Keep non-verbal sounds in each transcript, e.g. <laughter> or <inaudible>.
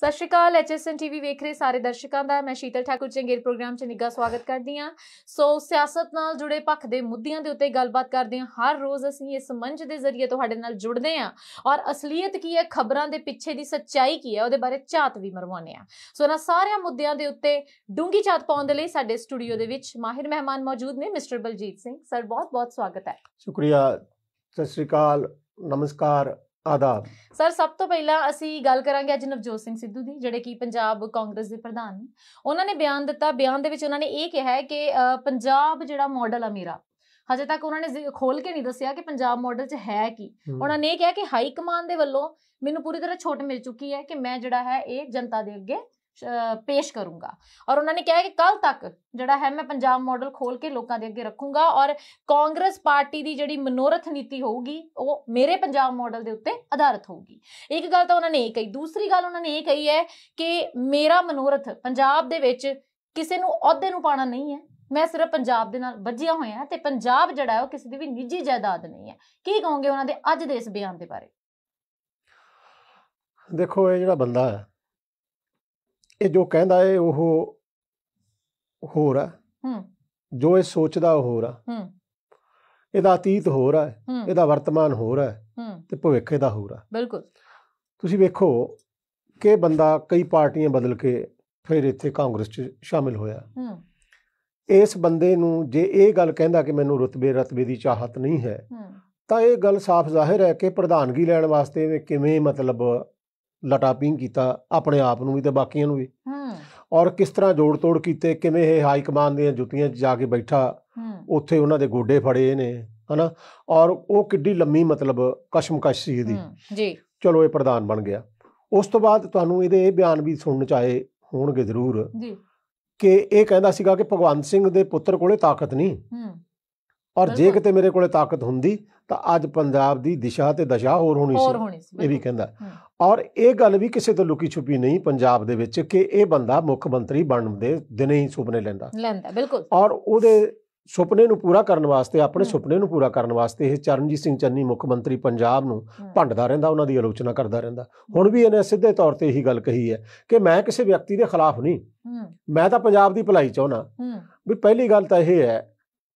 ਸਤਿ ਸ਼੍ਰੀ ਅਕਾਲ ਐਚਐਸਐਨ ਟੀਵੀ ਵੇਖ ਰਹੇ ਸਾਰੇ ਦਰਸ਼ਕਾਂ ਦਾ ਮੈਂ ਸ਼ੀਤਲ ਠਾਕੁਰ ਚੰਗੇਰ ਪ੍ਰੋਗਰਾਮ 'ਚ ਨਿੱਘਾ ਸਵਾਗਤ ਕਰਦੀ ਆ ਸੋ ਸਿਆਸਤ ਨਾਲ ਜੁੜੇ ਪੱਖ ਦੇ ਮੁੱਦਿਆਂ ਦੇ ਉੱਤੇ ਗੱਲਬਾਤ ਕਰਦੇ ਹਾਂ ਹਰ ਰੋਜ਼ ਅਸੀਂ ਇਸ ਮੰਚ ਦੇ ਜ਼ਰੀਏ ਤੁਹਾਡੇ ਨਾਲ ਜੁੜਦੇ ਹਾਂ ਔਰ ਅਸਲੀਅਤ ਕੀ ਹੈ ਖਬਰਾਂ ਦੇ ਪਿੱਛੇ ਦੀ ਸੱਚਾਈ ਕੀ ਹੈ ਉਹਦੇ ਬਾਰੇ ਝਾਤ ਵੀ ਮਰਵਾਉਂਦੇ ਆ ਸੋ ਇਹਨਾਂ ਸਾਰਿਆਂ ਮੁੱਦਿਆਂ ਦੇ ਉੱਤੇ ਡੂੰਗੀ ਝਾਤ ਪਾਉਣ ਦੇ ਲਈ ਸਾਡੇ ਸਟੂਡੀਓ ਦੇ ਵਿੱਚ ਮਾਹਿਰ ਮਹਿਮਾਨ ਮੌਜੂਦ ਨੇ ਮਿਸਟਰ ਬਲਜੀਤ ਸਿੰਘ ਸਰ ਬਹੁਤ ਬਹੁਤ ਸਵਾਗਤ ਹੈ ਸ਼ੁਕਰੀਆ ਸਤਿ ਸ਼੍ਰੀ ਅਕਾਲ ਨਮਸਕਾਰ ਆਦਾਬ ਸਰ ਸਭ ਤੋਂ ਪਹਿਲਾਂ ਅਸੀਂ ਗੱਲ ਕਰਾਂਗੇ ਅੱਜ ਨਵਜੋਤ ਸਿੰਘ ਸਿੱਧੂ ਦੀ ਜਿਹੜੇ ਕਿ ਪੰਜਾਬ ਕਾਂਗਰਸ ਦੇ ਪ੍ਰਧਾਨ ਨੇ ਉਹਨਾਂ ਨੇ ਬਿਆਨ ਦਿੱਤਾ ਬਿਆਨ ਦੇ ਵਿੱਚ ਉਹਨਾਂ ਨੇ ਇਹ ਕਿਹਾ ਹੈ ਕਿ ਪੰਜਾਬ ਜਿਹੜਾ ਮਾਡਲ ਆ ਮੇਰਾ ਹਜੇ ਤੱਕ ਉਹਨਾਂ ਨੇ ਖੋਲ ਕੇ ਨਹੀਂ ਦੱਸਿਆ ਕਿ ਪੰਜਾਬ ਮਾਡਲ 'ਚ ਹੈ ਕੀ ਉਹਨਾਂ ਨੇ ਇਹ ਕਿਹਾ ਕਿ ਹਾਈ ਕਮਾਂਡ ਦੇ ਵੱਲੋਂ ਮੈਨੂੰ ਪੂਰੀ ਤਰ੍ਹਾਂ ਛੋਟ ਮਿਲ ਚੁੱਕੀ ਹੈ ਕਿ ਮੈਂ ਜਿਹੜਾ ਹੈ ਇਹ ਜਨਤਾ ਦੇ ਅੱਗੇ ਪੇਸ਼ ਕਰੂੰਗਾ ਔਰ ਉਹਨਾਂ ਨੇ ਕਿਹਾ ਕਿ ਕੱਲ ਤੱਕ ਜਿਹੜਾ ਹੈ ਮੈਂ ਪੰਜਾਬ ਮਾਡਲ ਖੋਲ ਕੇ ਲੋਕਾਂ ਦੇ ਅੱਗੇ ਰੱਖੂੰਗਾ ਔਰ ਕਾਂਗਰਸ ਪਾਰਟੀ ਦੀ ਜਿਹੜੀ ਮਨੋਰਥ ਨੀਤੀ ਹੋਊਗੀ ਉਹ ਮੇਰੇ ਪੰਜਾਬ ਮਾਡਲ ਦੇ ਉੱਤੇ ਆਧਾਰਿਤ ਹੋਊਗੀ ਇੱਕ ਗੱਲ ਤਾਂ ਉਹਨਾਂ ਨੇ ਇਹ ਕਹੀ ਦੂਸਰੀ ਗੱਲ ਉਹਨਾਂ ਨੇ ਇਹ ਕਹੀ ਹੈ ਕਿ ਮੇਰਾ ਮਨੋਰਥ ਪੰਜਾਬ ਦੇ ਵਿੱਚ ਕਿਸੇ ਨੂੰ ਅਹੁਦੇ ਨੂੰ ਪਾਣਾ ਨਹੀਂ ਹੈ ਮੈਂ ਸਿਰਫ ਪੰਜਾਬ ਦੇ ਨਾਲ ਵੱਜਿਆ ਹੋਇਆ ਤੇ ਪੰਜਾਬ ਜਿਹੜਾ ਉਹ ਕਿਸੇ ਦੀ ਵੀ ਨਿੱਜੀ ਜਾਇਦਾਦ ਨਹੀਂ ਹੈ ਕੀ ਕਹੋਗੇ ਉਹਨਾਂ ਦੇ ਅੱਜ ਦੇ ਇਸ ਬਿਆਨ ਦੇ ਬਾਰੇ ਦੇਖੋ ਇਹ ਜਿਹੜਾ ਬੰਦਾ ਹੈ ਇਹ ਜੋ ਕਹਿੰਦਾ ਏ ਉਹ ਹੋਰ ਆ ਹੂੰ ਜੋ ਇਹ ਸੋਚਦਾ ਉਹ ਹੋਰ ਆ ਹੂੰ ਇਹਦਾ ਅਤੀਤ ਹੋਰ ਆ ਇਹਦਾ ਵਰਤਮਾਨ ਹੋਰ ਆ ਤੇ ਭਵਿੱਖ ਇਹਦਾ ਹੋਰ ਆ ਬਿਲਕੁਲ ਤੁਸੀਂ ਵੇਖੋ ਕਿ ਬੰਦਾ ਕਈ ਪਾਰਟੀਆਂ ਬਦਲ ਕੇ ਫਿਰ ਇੱਥੇ ਕਾਂਗਰਸ 'ਚ ਸ਼ਾਮਿਲ ਹੋਇਆ ਹੂੰ ਇਸ ਬੰਦੇ ਨੂੰ ਜੇ ਇਹ ਗੱਲ ਕਹਿੰਦਾ ਕਿ ਮੈਨੂੰ ਰਤਬੇ ਰਤਬੇ ਦੀ ਚਾਹਤ ਨਹੀਂ ਹੈ ਤਾਂ ਇਹ ਗੱਲ ਸਾਫ਼ ਜ਼ਾਹਿਰ ਹੈ ਕਿ ਪ੍ਰਧਾਨਗੀ ਲੈਣ ਵਾਸਤੇ ਕਿਵੇਂ ਮਤਲਬ ਲਟਾਪਿੰਗ ਕੀਤਾ ਆਪਣੇ ਆਪ ਨੂੰ ਵੀ ਤੇ ਬਾਕੀਆਂ ਨੂੰ ਵੀ ਹੂੰ ਔਰ ਕਿਸ ਤਰ੍ਹਾਂ ਜੋੜ ਤੋੜ ਕੀਤੇ ਕਿਵੇਂ ਇਹ ਹਾਈ ਕਮਾਨ ਦੀਆਂ ਜੁੱਤੀਆਂ 'ਚ ਜਾ ਕੇ ਬੈਠਾ ਉੱਥੇ ਉਹਨਾਂ ਦੇ ਗੋਡੇ ਫੜੇ ਨੇ ਹਨਾ ਔਰ ਉਹ ਕਿੱਡੀ ਲੰਮੀ ਮਤਲਬ ਕਸ਼ਮਕਸ਼ ਸੀ ਇਹਦੀ ਜੀ ਚਲੋ ਇਹ ਪ੍ਰਧਾਨ ਬਣ ਗਿਆ ਉਸ ਤੋਂ ਬਾਅਦ ਤੁਹਾਨੂੰ ਇਹਦੇ ਇਹ ਬਿਆਨ ਵੀ ਸੁਣਨ ਚ ਆਏ ਹੋਣਗੇ ਜ਼ਰੂਰ ਜੀ ਕਿ ਇਹ ਕਹਿੰਦਾ ਸੀਗਾ ਕਿ ਭਗਵੰਤ ਸਿੰਘ ਦੇ ਪੁੱਤਰ ਕੋਲੇ ਤਾਕਤ ਨਹੀਂ ਔਰ ਜੇ ਕਿਤੇ ਮੇਰੇ ਕੋਲੇ ਤਾਕਤ ਹੁੰਦੀ ਤਾਂ ਅੱਜ ਪੰਜਾਬ ਦੀ ਦਿਸ਼ਾ ਤੇ ਦਸ਼ਾ ਹੋਰ ਹੋਣੀ ਸੀ ਇਹ ਵੀ ਕਹਿੰਦਾ ਔਰ ਇਹ ਗੱਲ ਵੀ ਕਿਸੇ ਤੋਂ ਲੁਕੀ ਛੁਪੀ ਨਹੀਂ ਪੰਜਾਬ ਦੇ ਵਿੱਚ ਕਿ ਇਹ ਬੰਦਾ ਮੁੱਖ ਮੰਤਰੀ ਬਣਨ ਦੇ ਦਿਨੇ ਹੀ ਸੁਪਨੇ ਲੈਂਦਾ ਲੈਂਦਾ ਬਿਲਕੁਲ ਔਰ ਉਹਦੇ ਸੁਪਨੇ ਨੂੰ ਪੂਰਾ ਕਰਨ ਵਾਸਤੇ ਆਪਣੇ ਸੁਪਨੇ ਨੂੰ ਪੂਰਾ ਕਰਨ ਵਾਸਤੇ ਇਹ ਚਰਨਜੀਤ ਸਿੰਘ ਚੰਨੀ ਮੁੱਖ ਮੰਤਰੀ ਪੰਜਾਬ ਨੂੰ ਭੰਡਦਾ ਰਹਿੰਦਾ ਉਹਨਾਂ ਦੀ ਆਲੋਚਨਾ ਕਰਦਾ ਰਹਿੰਦਾ ਹੁਣ ਵੀ ਇਹਨੇ ਸਿੱਧੇ ਤੌਰ ਤੇ ਇਹੀ ਗੱਲ ਕਹੀ ਹੈ ਕਿ ਮੈਂ ਕਿਸੇ ਵਿਅਕਤੀ ਦੇ ਖਿਲਾਫ ਨਹੀਂ ਮੈਂ ਤਾਂ ਪੰਜਾਬ ਦੀ ਭਲਾਈ ਚਾਹਣਾ ਵੀ ਪਹਿਲੀ ਗੱਲ ਤਾਂ ਇਹ ਹੈ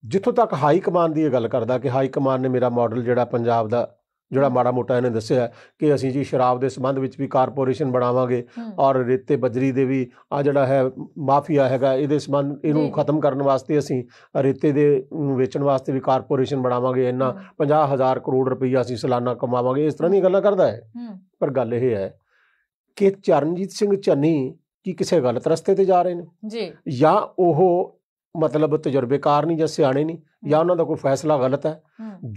ਜਿੱਥੋਂ ਤੱਕ ਹਾਈ ਕਮਾਨ ਦੀ ਇਹ ਗੱਲ ਕਰਦਾ ਕਿ ਹਾਈ ਕਮਾਨ ਨੇ ਮੇਰਾ ਮਾਡਲ ਜਿਹੜਾ ਪੰਜਾਬ ਦਾ ਜਿਹੜਾ ਮਾੜਾ ਮੋਟਾ ਇਹਨੇ ਦੱਸਿਆ ਕਿ ਅਸੀਂ ਜੀ ਸ਼ਰਾਬ ਦੇ ਸੰਬੰਧ ਵਿੱਚ ਵੀ ਕਾਰਪੋਰੇਸ਼ਨ ਬਣਾਵਾਂਗੇ ਔਰ ਰੇਤੇ ਬਜਰੀ ਦੇ ਵੀ ਆ ਜਿਹੜਾ ਹੈ ਮਾਫੀਆ ਹੈਗਾ ਇਹਦੇ ਸੰਬੰਧ ਇਹਨੂੰ ਖਤਮ ਕਰਨ ਵਾਸਤੇ ਅਸੀਂ ਰੇਤੇ ਦੇ ਵੇਚਣ ਵਾਸਤੇ ਵੀ ਕਾਰਪੋਰੇਸ਼ਨ ਬਣਾਵਾਂਗੇ ਇੰਨਾ 50000 ਕਰੋੜ ਰੁਪਈਆ ਅਸੀਂ ਸਾਲਾਨਾ ਕਮਾਵਾਂਗੇ ਇਸ ਤਰ੍ਹਾਂ ਦੀ ਗੱਲਾਂ ਕਰਦਾ ਹੈ ਪਰ ਗੱਲ ਇਹ ਹੈ ਕਿ ਚਰਨਜੀਤ ਸਿੰਘ ਚੰਨੀ ਕੀ ਕਿਸੇ ਗਲਤ ਰਸਤੇ ਤੇ ਜਾ ਰਹੇ ਨੇ ਜੀ ਜਾਂ ਉਹ ਮਤਲਬ ਤਜਰਬੇਕਾਰ ਨਹੀਂ ਜਾਂ ਸਿਆਣੇ ਨਹੀਂ ਜਾਂ ਉਹਨਾਂ ਦਾ ਕੋਈ ਫੈਸਲਾ ਗਲਤ ਹੈ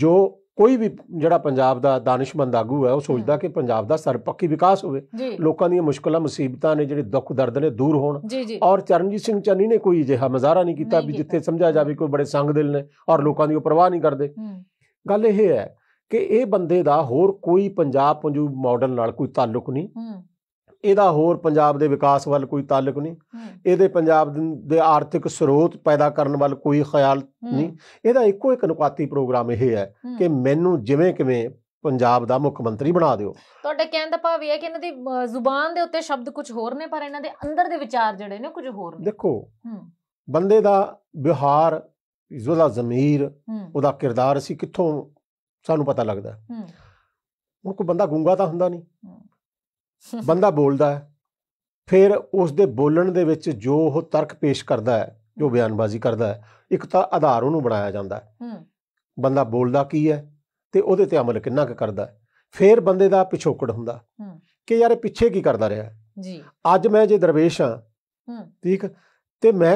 ਜੋ ਕੋਈ ਵੀ ਜਿਹੜਾ ਪੰਜਾਬ ਦਾ ਦਾਨਿਸ਼ਮੰਦ ਆਗੂ ਹੈ ਉਹ ਸੋਚਦਾ ਕਿ ਪੰਜਾਬ ਦਾ ਸਰਪੱਖੀ ਵਿਕਾਸ ਹੋਵੇ ਲੋਕਾਂ ਦੀਆਂ ਮੁਸ਼ਕਲਾਂ ਮੁਸੀਬਤਾਂ ਨੇ ਜਿਹੜੇ ਦੁੱਖ ਦਰਦ ਨੇ ਦੂਰ ਹੋਣ ਔਰ ਚਰਨਜੀਤ ਸਿੰਘ ਚੰਨੀ ਨੇ ਕੋਈ ਅਜਿਹਾ ਮਜ਼ਾਰਾ ਨਹੀਂ ਕੀਤਾ ਵੀ ਜਿੱਥੇ ਸਮਝਿਆ ਜਾਵੇ ਕੋਈ ਬੜੇ ਸੰਗ ਦਿਲ ਨੇ ਔਰ ਲੋਕਾਂ ਦੀ ਉਹ ਪਰਵਾਹ ਨਹੀਂ ਕਰਦੇ ਗੱਲ ਇਹ ਹੈ ਕਿ ਇਹ ਬੰਦੇ ਦਾ ਹੋਰ ਕੋਈ ਪੰਜਾਬ ਪੰਜੂ ਮਾਡਲ ਨਾਲ ਕੋਈ ਤਾਲੁਕ ਨਹੀਂ ਇਹਦਾ ਹੋਰ ਪੰਜਾਬ ਦੇ ਵਿਕਾਸ ਵੱਲ ਕੋਈ ਤਾਲੁਕ ਨਹੀਂ ਇਹਦੇ ਪੰਜਾਬ ਦੇ ਆਰਥਿਕ ਸਰੋਤ ਪੈਦਾ ਕਰਨ ਵੱਲ ਕੋਈ ਖਿਆਲ ਨਹੀਂ ਇਹਦਾ ਇੱਕੋ ਇੱਕ ਨੁਕਾਤੀ ਪ੍ਰੋਗਰਾਮ ਇਹ ਹੈ ਕਿ ਮੈਨੂੰ ਜਿਵੇਂ ਕਿਵੇਂ ਪੰਜਾਬ ਦਾ ਮੁੱਖ ਮੰਤਰੀ ਬਣਾ ਦਿਓ ਤੁਹਾਡੇ ਕਹਿਣ ਦਾ ਭਾਵ ਇਹ ਹੈ ਕਿ ਇਹਨਾਂ ਦੀ ਜ਼ੁਬਾਨ ਦੇ ਉੱਤੇ ਸ਼ਬਦ ਕੁਝ ਹੋਰ ਨੇ ਪਰ ਇਹਨਾਂ ਦੇ ਅੰਦਰ ਦੇ ਵਿਚਾਰ ਜਿਹੜੇ ਨੇ ਕੁਝ ਹੋਰ ਨੇ ਦੇਖੋ ਬੰਦੇ ਦਾ ਵਿਹਾਰ ਉਹਦਾ ਜ਼ਮੀਰ ਉਹਦਾ ਕਿਰਦਾਰ ਅਸੀਂ ਕਿੱਥੋਂ ਸਾਨੂੰ ਪਤਾ ਲੱਗਦਾ ਉਹ ਕੋਈ ਬੰਦਾ ਗੁੰਗਾ ਤਾਂ ਹੁੰਦਾ ਨਹੀਂ ਬੰਦਾ ਬੋਲਦਾ ਹੈ ਫਿਰ ਉਸ ਦੇ ਬੋਲਣ ਦੇ ਵਿੱਚ ਜੋ ਉਹ ਤਰਕ ਪੇਸ਼ ਕਰਦਾ ਹੈ ਜੋ ਬਿਆਨਬਾਜ਼ੀ ਕਰਦਾ ਹੈ ਇੱਕ ਤਾਂ ਆਧਾਰ ਉਹਨੂੰ ਬਣਾਇਆ ਜਾਂਦਾ ਹੈ ਬੰਦਾ ਬੋਲਦਾ ਕੀ ਹੈ ਤੇ ਉਹਦੇ ਤੇ ਅਮਲ ਕਿੰਨਾ ਕੁ ਕਰਦਾ ਹੈ ਫਿਰ ਬੰਦੇ ਦਾ ਪਿਛੋਕੜ ਹੁੰਦਾ ਕਿ ਯਾਰ ਇਹ ਪਿੱਛੇ ਕੀ ਕਰਦਾ ਰਿਹਾ ਜੀ ਅੱਜ ਮੈਂ ਜੇ ਦਰਵੇਸ਼ ਹਾਂ ਠੀਕ ਤੇ ਮੈਂ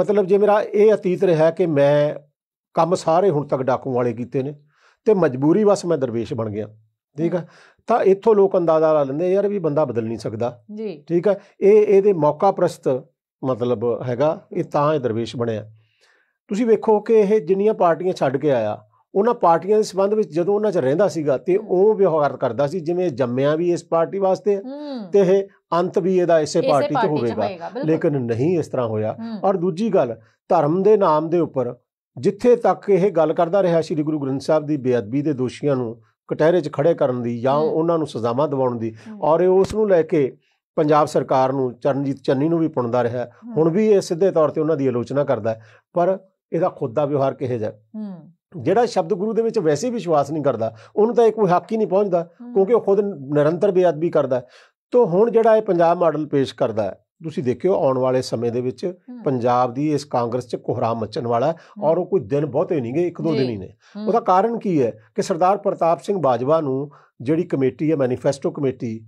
ਮਤਲਬ ਜੇ ਮੇਰਾ ਇਹ ਅਤੀਤ ਰਿਹਾ ਕਿ ਮੈਂ ਕੰਮ ਸਾਰੇ ਹੁਣ ਤੱਕ ਡਾਕੂ ਵਾਲੇ ਕੀਤੇ ਨੇ ਤੇ ਮਜਬੂਰੀ ਵਸ ਮੈਂ ਦਰਵੇਸ਼ ਬਣ ਗਿਆ ਠੀਕ ਹੈ ਤਾਂ ਇੱਥੋਂ ਲੋਕ ਅੰਦਾਜ਼ਾ ਲਾ ਲੈਂਦੇ ਯਾਰ ਵੀ ਬੰਦਾ ਬਦਲ ਨਹੀਂ ਸਕਦਾ ਜੀ ਠੀਕ ਹੈ ਇਹ ਇਹਦੇ ਮੌਕਾ ਪ੍ਰਸਤ ਮਤਲਬ ਹੈਗਾ ਇਹ ਤਾਂ ਇਹ ਦਰਵੇਸ਼ ਬਣਿਆ ਤੁਸੀਂ ਵੇਖੋ ਕਿ ਇਹ ਜਿੰਨੀਆਂ ਪਾਰਟੀਆਂ ਛੱਡ ਕੇ ਆਇਆ ਉਹਨਾਂ ਪਾਰਟੀਆਂ ਦੇ ਸੰਬੰਧ ਵਿੱਚ ਜਦੋਂ ਉਹਨਾਂ 'ਚ ਰਹਿੰਦਾ ਸੀਗਾ ਤੇ ਉਹ ਵਿਵਹਾਰ ਕਰਦਾ ਸੀ ਜਿਵੇਂ ਜੰਮਿਆ ਵੀ ਇਸ ਪਾਰਟੀ ਵਾਸਤੇ ਤੇ ਇਹ ਅੰਤ ਵੀ ਇਹਦਾ ਇਸੇ ਪਾਰਟੀ 'ਚ ਹੋਵੇਗਾ ਲੇਕਿਨ ਨਹੀਂ ਇਸ ਤਰ੍ਹਾਂ ਹੋਇਆ ਔਰ ਦੂਜੀ ਗੱਲ ਧਰਮ ਦੇ ਨਾਮ ਦੇ ਉੱਪਰ ਜਿੱਥੇ ਤੱਕ ਇਹ ਗੱਲ ਕਰਦਾ ਰਿਹਾ ਸ੍ਰੀ ਗੁਰੂ ਗ੍ਰੰਥ ਸਾਹਿਬ ਦੀ ਬੇਅਦਬੀ ਦੇ ਦੋਸ਼ੀਆਂ ਨੂੰ ਕਟਹਿਰੇ 'ਚ ਖੜੇ ਕਰਨ ਦੀ ਜਾਂ ਉਹਨਾਂ ਨੂੰ ਸਜ਼ਾਵਾਂ ਦਿਵਾਉਣ ਦੀ ਔਰ ਇਹ ਉਸ ਨੂੰ ਲੈ ਕੇ ਪੰਜਾਬ ਸਰਕਾਰ ਨੂੰ ਚਰਨਜੀਤ ਚੰਨੀ ਨੂੰ ਵੀ ਪੁੰਦਾ ਰਿਹਾ ਹੁਣ ਵੀ ਇਹ ਸਿੱਧੇ ਤੌਰ ਤੇ ਉਹਨਾਂ ਦੀ ਆਲੋਚਨਾ ਕਰਦਾ ਪਰ ਇਹਦਾ ਖੁਦ ਦਾ ਵਿਵਹਾਰ ਕਿਹੋ ਜਿਹਾ ਜਿਹੜਾ ਸ਼ਬਦ ਗੁਰੂ ਦੇ ਵਿੱਚ ਵੈਸੇ ਵੀ ਵਿਸ਼ਵਾਸ ਨਹੀਂ ਕਰਦਾ ਉਹਨੂੰ ਤਾਂ ਇਹ ਕੋਈ ਹੱਕ ਹੀ ਨਹੀਂ ਪਹੁੰਚਦਾ ਕਿਉਂਕਿ ਉਹ ਖੁਦ ਨਿਰੰਤਰ ਬੇਅਦਬੀ ਕਰਦਾ ਤੋ ਹੁਣ ਜਿਹੜਾ ਇਹ ਪੰਜਾਬ ਮਾਡਲ ਪੇਸ਼ ਕਰਦਾ ਤੁਸੀਂ ਦੇਖਿਓ ਆਉਣ ਵਾਲੇ ਸਮੇਂ ਦੇ ਵਿੱਚ ਪੰਜਾਬ ਦੀ ਇਸ ਕਾਂਗਰਸ 'ਚ ਕੋਹਰਾ ਮੱਚਣ ਵਾਲਾ ਔਰ ਉਹ ਕੋਈ ਦਿਨ ਬਹੁਤੇ ਨਹੀਂ ਗਏ ਇੱਕ ਦੋ ਦਿਨ ਹੀ ਨੇ ਉਹਦਾ ਕਾਰਨ ਕੀ ਹੈ ਕਿ ਸਰਦਾਰ ਪ੍ਰਤਾਪ ਸਿੰਘ ਬਾਜਵਾ ਨੂੰ ਜਿਹੜੀ ਕਮੇਟੀ ਹੈ ਮੈਨੀਫੈਸਟੋ ਕਮੇਟੀ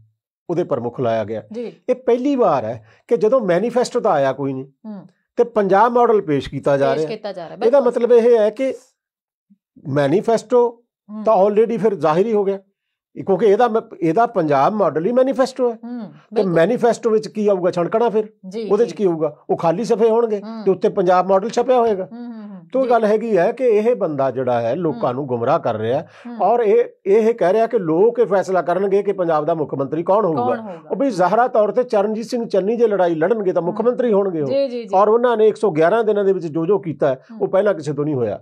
ਉਹਦੇ ਪ੍ਰਮੁੱਖ ਲਾਇਆ ਗਿਆ ਇਹ ਪਹਿਲੀ ਵਾਰ ਹੈ ਕਿ ਜਦੋਂ ਮੈਨੀਫੈਸਟੋ ਤਾਂ ਆਇਆ ਕੋਈ ਨਹੀਂ ਤੇ ਪੰਜਾਬ ਮਾਡਲ ਪੇਸ਼ ਕੀਤਾ ਜਾ ਰਿਹਾ ਇਹਦਾ ਮਤਲਬ ਇਹ ਹੈ ਕਿ ਮੈਨੀਫੈਸਟੋ ਤਾਂ ਆਲਰੇਡੀ ਫਿਰ ਜ਼ਾਹਿਰ ਹੀ ਹੋ ਗਿਆ ਕਿਉਂਕਿ ਇਹਦਾ ਇਹਦਾ ਪੰਜਾਬ ਮਾਡਲ ਹੀ ਮੈਨੀਫੈਸਟੋ ਹੈ ਤੇ ਮੈਨੀਫੈਸਟੋ ਵਿੱਚ ਕੀ ਆਊਗਾ ਛਣਕਣਾ ਫਿਰ ਉਹਦੇ ਵਿੱਚ ਕੀ ਆਊਗਾ ਉਹ ਖਾਲੀ ਸਫੇ ਹੋਣਗੇ ਤੇ ਉੱਤੇ ਪੰਜਾਬ ਮਾਡਲ ਛਪਿਆ ਹੋਏਗਾ ਤੋਂ ਗੱਲ ਹੈਗੀ ਹੈ ਕਿ ਇਹ ਬੰਦਾ ਜਿਹੜਾ ਹੈ ਲੋਕਾਂ ਨੂੰ ਗੁੰਮਰਾਹ ਕਰ ਰਿਹਾ ਔਰ ਇਹ ਇਹ ਕਹਿ ਰਿਹਾ ਕਿ ਲੋਕ ਇਹ ਫੈਸਲਾ ਕਰਨਗੇ ਕਿ ਪੰਜਾਬ ਦਾ ਮੁੱਖ ਮੰਤਰੀ ਕੌਣ ਹੋਊਗਾ ਉਹ ਵੀ ਜ਼ਾਹਰਾ ਤੌਰ ਤੇ ਚਰਨਜੀਤ ਸਿੰਘ ਚੰਨੀ ਜੇ ਲੜਾਈ ਲੜਨਗੇ ਤਾਂ ਮੁੱਖ ਮੰਤਰੀ ਹੋਣਗੇ ਉਹ ਔਰ ਉਹਨਾਂ ਨੇ 111 ਦਿਨਾਂ ਦੇ ਵਿੱਚ ਜੋ ਜੋ ਕੀਤਾ ਉਹ ਪਹਿਲਾਂ ਕਿਸੇ ਤੋਂ ਨਹੀਂ ਹੋਇਆ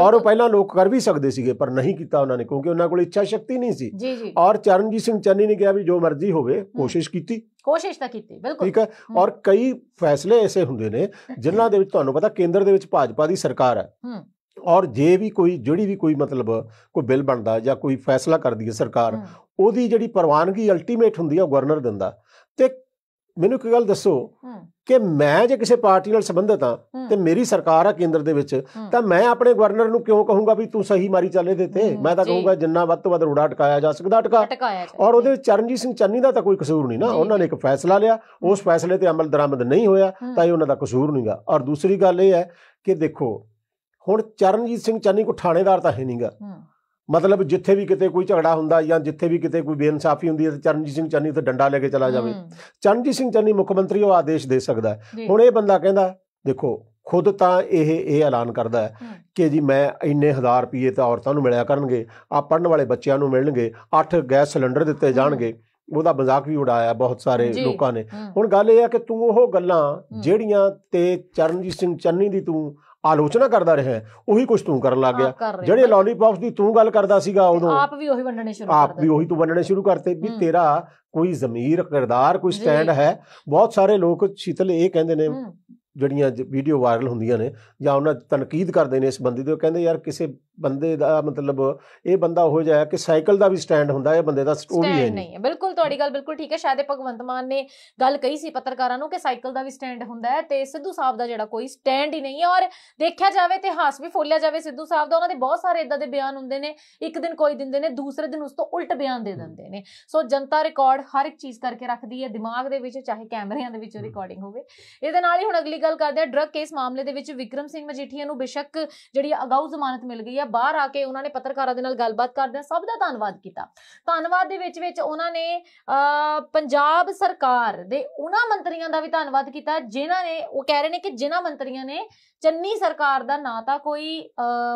ਔਰ ਉਹ ਪਹਿਲਾਂ ਲੋਕ ਕਰ ਵੀ ਸਕਦੇ ਸੀਗੇ ਪਰ ਨਹੀਂ ਕੀਤਾ ਉਹਨਾਂ ਨੇ ਕਿਉਂਕਿ ਉਹਨਾਂ ਕੋਲ ਇੱਛਾ ਸ਼ਕਤੀ ਨਹੀਂ ਸੀ ਔਰ ਚਰਨਜੀਤ ਸਿੰਘ ਚੰਨੀ ਨੇ ਕਿਹਾ ਵੀ ਜੋ ਮਰਜ਼ੀ ਹੋਵੇ ਕੋਸ਼ਿਸ਼ ਕੀਤੀ ਕੋਸ਼ਿਸ਼ ਤਾਂ ਕੀਤੀ ਬਿਲਕੁਲ ਠੀਕ ਹੈ ਔਰ ਕਈ ਫੈਸਲੇ ਐਸੇ ਹੁੰਦੇ ਨੇ ਜਿਨ੍ਹਾਂ ਦੇ ਵਿੱਚ ਤੁਹਾਨੂੰ ਪਤਾ ਕੇਂਦਰ ਦੇ ਵਿੱਚ ਭਾਜਪਾ ਦੀ ਸਰਕਾਰ ਹੈ ਔਰ ਜੇ ਵੀ ਕੋਈ ਜਿਹੜੀ ਵੀ ਕੋਈ ਮਤਲਬ ਕੋਈ ਬਿੱਲ ਬਣਦਾ ਜਾਂ ਕੋਈ ਫੈਸਲਾ ਕਰਦੀ ਹੈ ਸਰਕਾਰ ਉਹਦੀ ਜਿਹੜੀ ਪ੍ਰਵਾਨਗੀ ਅਲਟੀਮੇਟ ਹੁੰਦੀ ਹੈ ਗਵਰਨਰ ਦਿੰਦਾ ਮੈਨੂੰ ਇੱਕ ਗੱਲ ਦੱਸੋ ਕਿ ਮੈਂ ਜੇ ਕਿਸੇ ਪਾਰਟੀ ਨਾਲ ਸੰਬੰਧਤ ਆ ਤੇ ਮੇਰੀ ਸਰਕਾਰ ਆ ਕੇਂਦਰ ਦੇ ਵਿੱਚ ਤਾਂ ਮੈਂ ਆਪਣੇ ਗਵਰਨਰ ਨੂੰ ਕਿਉਂ ਕਹੂੰਗਾ ਵੀ ਤੂੰ ਸਹੀ ਮਾਰੀ ਚੱਲੇ ਦੇ ਤੇ ਮੈਂ ਤਾਂ ਕਹੂੰਗਾ ਜਿੰਨਾ ਵੱਧ ਤੋਂ ਵੱਧ ਰੋੜਾ ਟਕਾਇਆ ਜਾ ਸਕਦਾ ਟਕਾ ਔਰ ਉਹਦੇ ਵਿੱਚ ਚਰਨਜੀਤ ਸਿੰਘ ਚੰਨੀ ਦਾ ਤਾਂ ਕੋਈ ਕਸੂਰ ਨਹੀਂ ਨਾ ਉਹਨਾਂ ਨੇ ਇੱਕ ਫੈਸਲਾ ਲਿਆ ਉਸ ਫੈਸਲੇ ਤੇ ਅਮਲ ਦਰਾਮਦ ਨਹੀਂ ਹੋਇਆ ਤਾਂ ਇਹ ਉਹਨਾਂ ਦਾ ਕਸੂਰ ਨਹੀਂਗਾ ਔਰ ਦੂਸਰੀ ਗੱਲ ਇਹ ਹੈ ਕਿ ਦੇਖੋ ਹੁਣ ਚਰਨਜੀਤ ਸਿੰਘ ਚੰਨੀ ਕੋ ਥਾਣੇਦਾਰ ਤਾਂ ਹੈ ਨਹੀਂਗਾ ਮਤਲਬ ਜਿੱਥੇ ਵੀ ਕਿਤੇ ਕੋਈ ਝਗੜਾ ਹੁੰਦਾ ਜਾਂ ਜਿੱਥੇ ਵੀ ਕਿਤੇ ਕੋਈ ਬੇਇਨਸਾਫੀ ਹੁੰਦੀ ਹੈ ਤੇ ਚਰਨਜੀਤ ਸਿੰਘ ਚੰਨੀ ਉੱਥੇ ਡੰਡਾ ਲੈ ਕੇ ਚਲਾ ਜਾਵੇ ਚਰਨਜੀਤ ਸਿੰਘ ਚੰਨੀ ਮੁੱਖ ਮੰਤਰੀ ਉਹ ਆਦੇਸ਼ ਦੇ ਸਕਦਾ ਹੁਣ ਇਹ ਬੰਦਾ ਕਹਿੰਦਾ ਦੇਖੋ ਖੁਦ ਤਾਂ ਇਹ ਇਹ ਐਲਾਨ ਕਰਦਾ ਹੈ ਕਿ ਜੀ ਮੈਂ ਇੰਨੇ ਹਜ਼ਾਰ ਰੁਪਏ ਤਾਂ ਔਰਤਾਂ ਨੂੰ ਮਿਲਿਆ ਕਰਨਗੇ ਆ ਪੜਨ ਵਾਲੇ ਬੱਚਿਆਂ ਨੂੰ ਮਿਲਣਗੇ ਅੱਠ ਗੈਸ ਸਿਲੰਡਰ ਦਿੱਤੇ ਜਾਣਗੇ ਉਹਦਾ ਮਜ਼ਾਕ ਵੀ ਉਡਾਇਆ ਬਹੁਤ ਸਾਰੇ ਲੋਕਾਂ ਨੇ ਹੁਣ ਗੱਲ ਇਹ ਆ ਕਿ ਤੂੰ ਉਹ ਗੱਲਾਂ ਜਿਹੜੀਆਂ ਤੇ ਚਰਨਜੀਤ ਸਿੰਘ ਚੰਨੀ ਦੀ ਤੂੰ ਆਲੋਚਨਾ ਕਰਦਾ ਰਿਹਾ ਉਹੀ ਕੁਝ ਤੂੰ ਕਰਨ ਲੱਗ ਗਿਆ ਜਿਹੜੇ ਲਾਲੀਪਾਪਸ ਦੀ ਤੂੰ ਗੱਲ ਕਰਦਾ ਸੀਗਾ ਉਦੋਂ ਆਪ ਵੀ ਉਹੀ ਵੰਡਣੇ ਸ਼ੁਰੂ ਕਰਦੇ ਆਪ ਵੀ ਉਹੀ ਤੂੰ ਵੰਡਣੇ ਸ਼ੁਰੂ ਕਰਤੇ ਵੀ ਤੇਰਾ ਕੋਈ ਜ਼ਮੀਰ ਕਿਰਦਾਰ ਕੋਈ ਸਟੈਂਡ ਹੈ ਬਹੁਤ ਸਾਰੇ ਲੋਕ ਸ਼ੀਤਲ ਇਹ ਕਹਿੰਦੇ ਨੇ ਜਿਹੜੀਆਂ ਵੀਡੀਓ ਵਾਇਰਲ ਹੁੰਦੀਆਂ ਨੇ ਜਾਂ ਉਹਨਾਂ ਤਨਕੀਦ ਕਰਦੇ ਨੇ ਇਸ ਬੰਦੇ ਦੇ ਉਹ ਕਹਿੰਦੇ ਯਾਰ ਕਿਸੇ ਬੰਦੇ ਦਾ ਮਤਲਬ ਇਹ ਬੰਦਾ ਹੋ ਜਾਇਆ ਕਿ ਸਾਈਕਲ ਦਾ ਵੀ ਸਟੈਂਡ ਹੁੰਦਾ ਹੈ ਬੰਦੇ ਦਾ ਉਹ ਵੀ ਹੈ ਨਹੀਂ ਬਿਲਕੁਲ ਤੁਹਾਡੀ ਗੱਲ ਬਿਲਕੁਲ ਠੀਕ ਹੈ ਸ਼ਾਇਦ ਭਗਵੰਤ ਮਾਨ ਨੇ ਗੱਲ ਕਹੀ ਸੀ ਪੱਤਰਕਾਰਾਂ ਨੂੰ ਕਿ ਸਾਈਕਲ ਦਾ ਵੀ ਸਟੈਂਡ ਹੁੰਦਾ ਹੈ ਤੇ ਸਿੱਧੂ ਸਾਹਿਬ ਦਾ ਜਿਹੜਾ ਕੋਈ ਸਟੈਂਡ ਹੀ ਨਹੀਂ ਹੈ ਔਰ ਦੇਖਿਆ ਜਾਵੇ ਇਤਿਹਾਸ ਵੀ ਫੋਲਿਆ ਜਾਵੇ ਸਿੱਧੂ ਸਾਹਿਬ ਦਾ ਉਹਨਾਂ ਦੇ ਬਹੁਤ ਸਾਰੇ ਇਦਾਂ ਦੇ ਬਿਆਨ ਹੁੰਦੇ ਨੇ ਇੱਕ ਦਿਨ ਕੋਈ ਦਿੰਦੇ ਨੇ ਦੂਸਰੇ ਦਿਨ ਉਸ ਤੋਂ ਉਲਟ ਬਿਆਨ ਦੇ ਦਿੰਦੇ ਨੇ ਸੋ ਜਨਤਾ ਰਿਕਾਰਡ ਹਰ ਇੱਕ ਚੀਜ਼ ਕਰਕੇ ਰੱਖਦੀ ਹੈ ਦਿਮਾਗ ਦੇ ਵਿੱਚ ਚਾਹੇ ਕੈਮਰਿਆਂ ਦੇ ਵਿੱਚ ਰਿਕਾਰਡਿੰਗ ਹੋਵੇ ਇਹਦੇ ਨਾਲ ਹੀ ਹੁਣ ਅਗਲੀ ਗੱਲ ਕਰਦੇ ਆ ਡਰੱਗ ਕੇਸ ਮਾਮਲੇ ਦੇ ਵਿੱਚ ਵਿਕਰਮ ਸਿੰਘ ਮਜੀਠੀਆ ਨੂੰ ਬਿਸ਼ੱਕ ਜਿਹੜੀ ਅਗਾਊ ਜ਼ਮਾਨਤ ਮਿਲ ਗਈ ਆ ਬਾਹਰ ਆ ਕੇ ਉਹਨਾਂ ਨੇ ਪੱਤਰਕਾਰਾਂ ਦੇ ਨਾਲ ਗੱਲਬਾਤ ਕਰਦਿਆਂ ਸਭ ਦਾ ਧੰਨਵਾਦ ਕੀਤਾ ਧੰਨਵਾਦ ਦੇ ਵਿੱਚ ਵਿੱਚ ਉਹਨਾਂ ਨੇ ਪੰਜਾਬ ਸਰਕਾਰ ਦੇ ਉਹਨਾਂ ਮੰਤਰੀਆਂ ਦਾ ਵੀ ਧੰਨਵਾਦ ਕੀਤਾ ਜਿਨ੍ਹਾਂ ਨੇ ਉਹ ਕਹਿ ਰਹੇ ਨੇ ਕਿ ਜਿਨ੍ਹਾਂ ਮੰਤਰੀਆਂ ਨੇ ਚੰਨੀ ਸਰਕਾਰ ਦਾ ਨਾਂ ਤਾਂ ਕੋਈ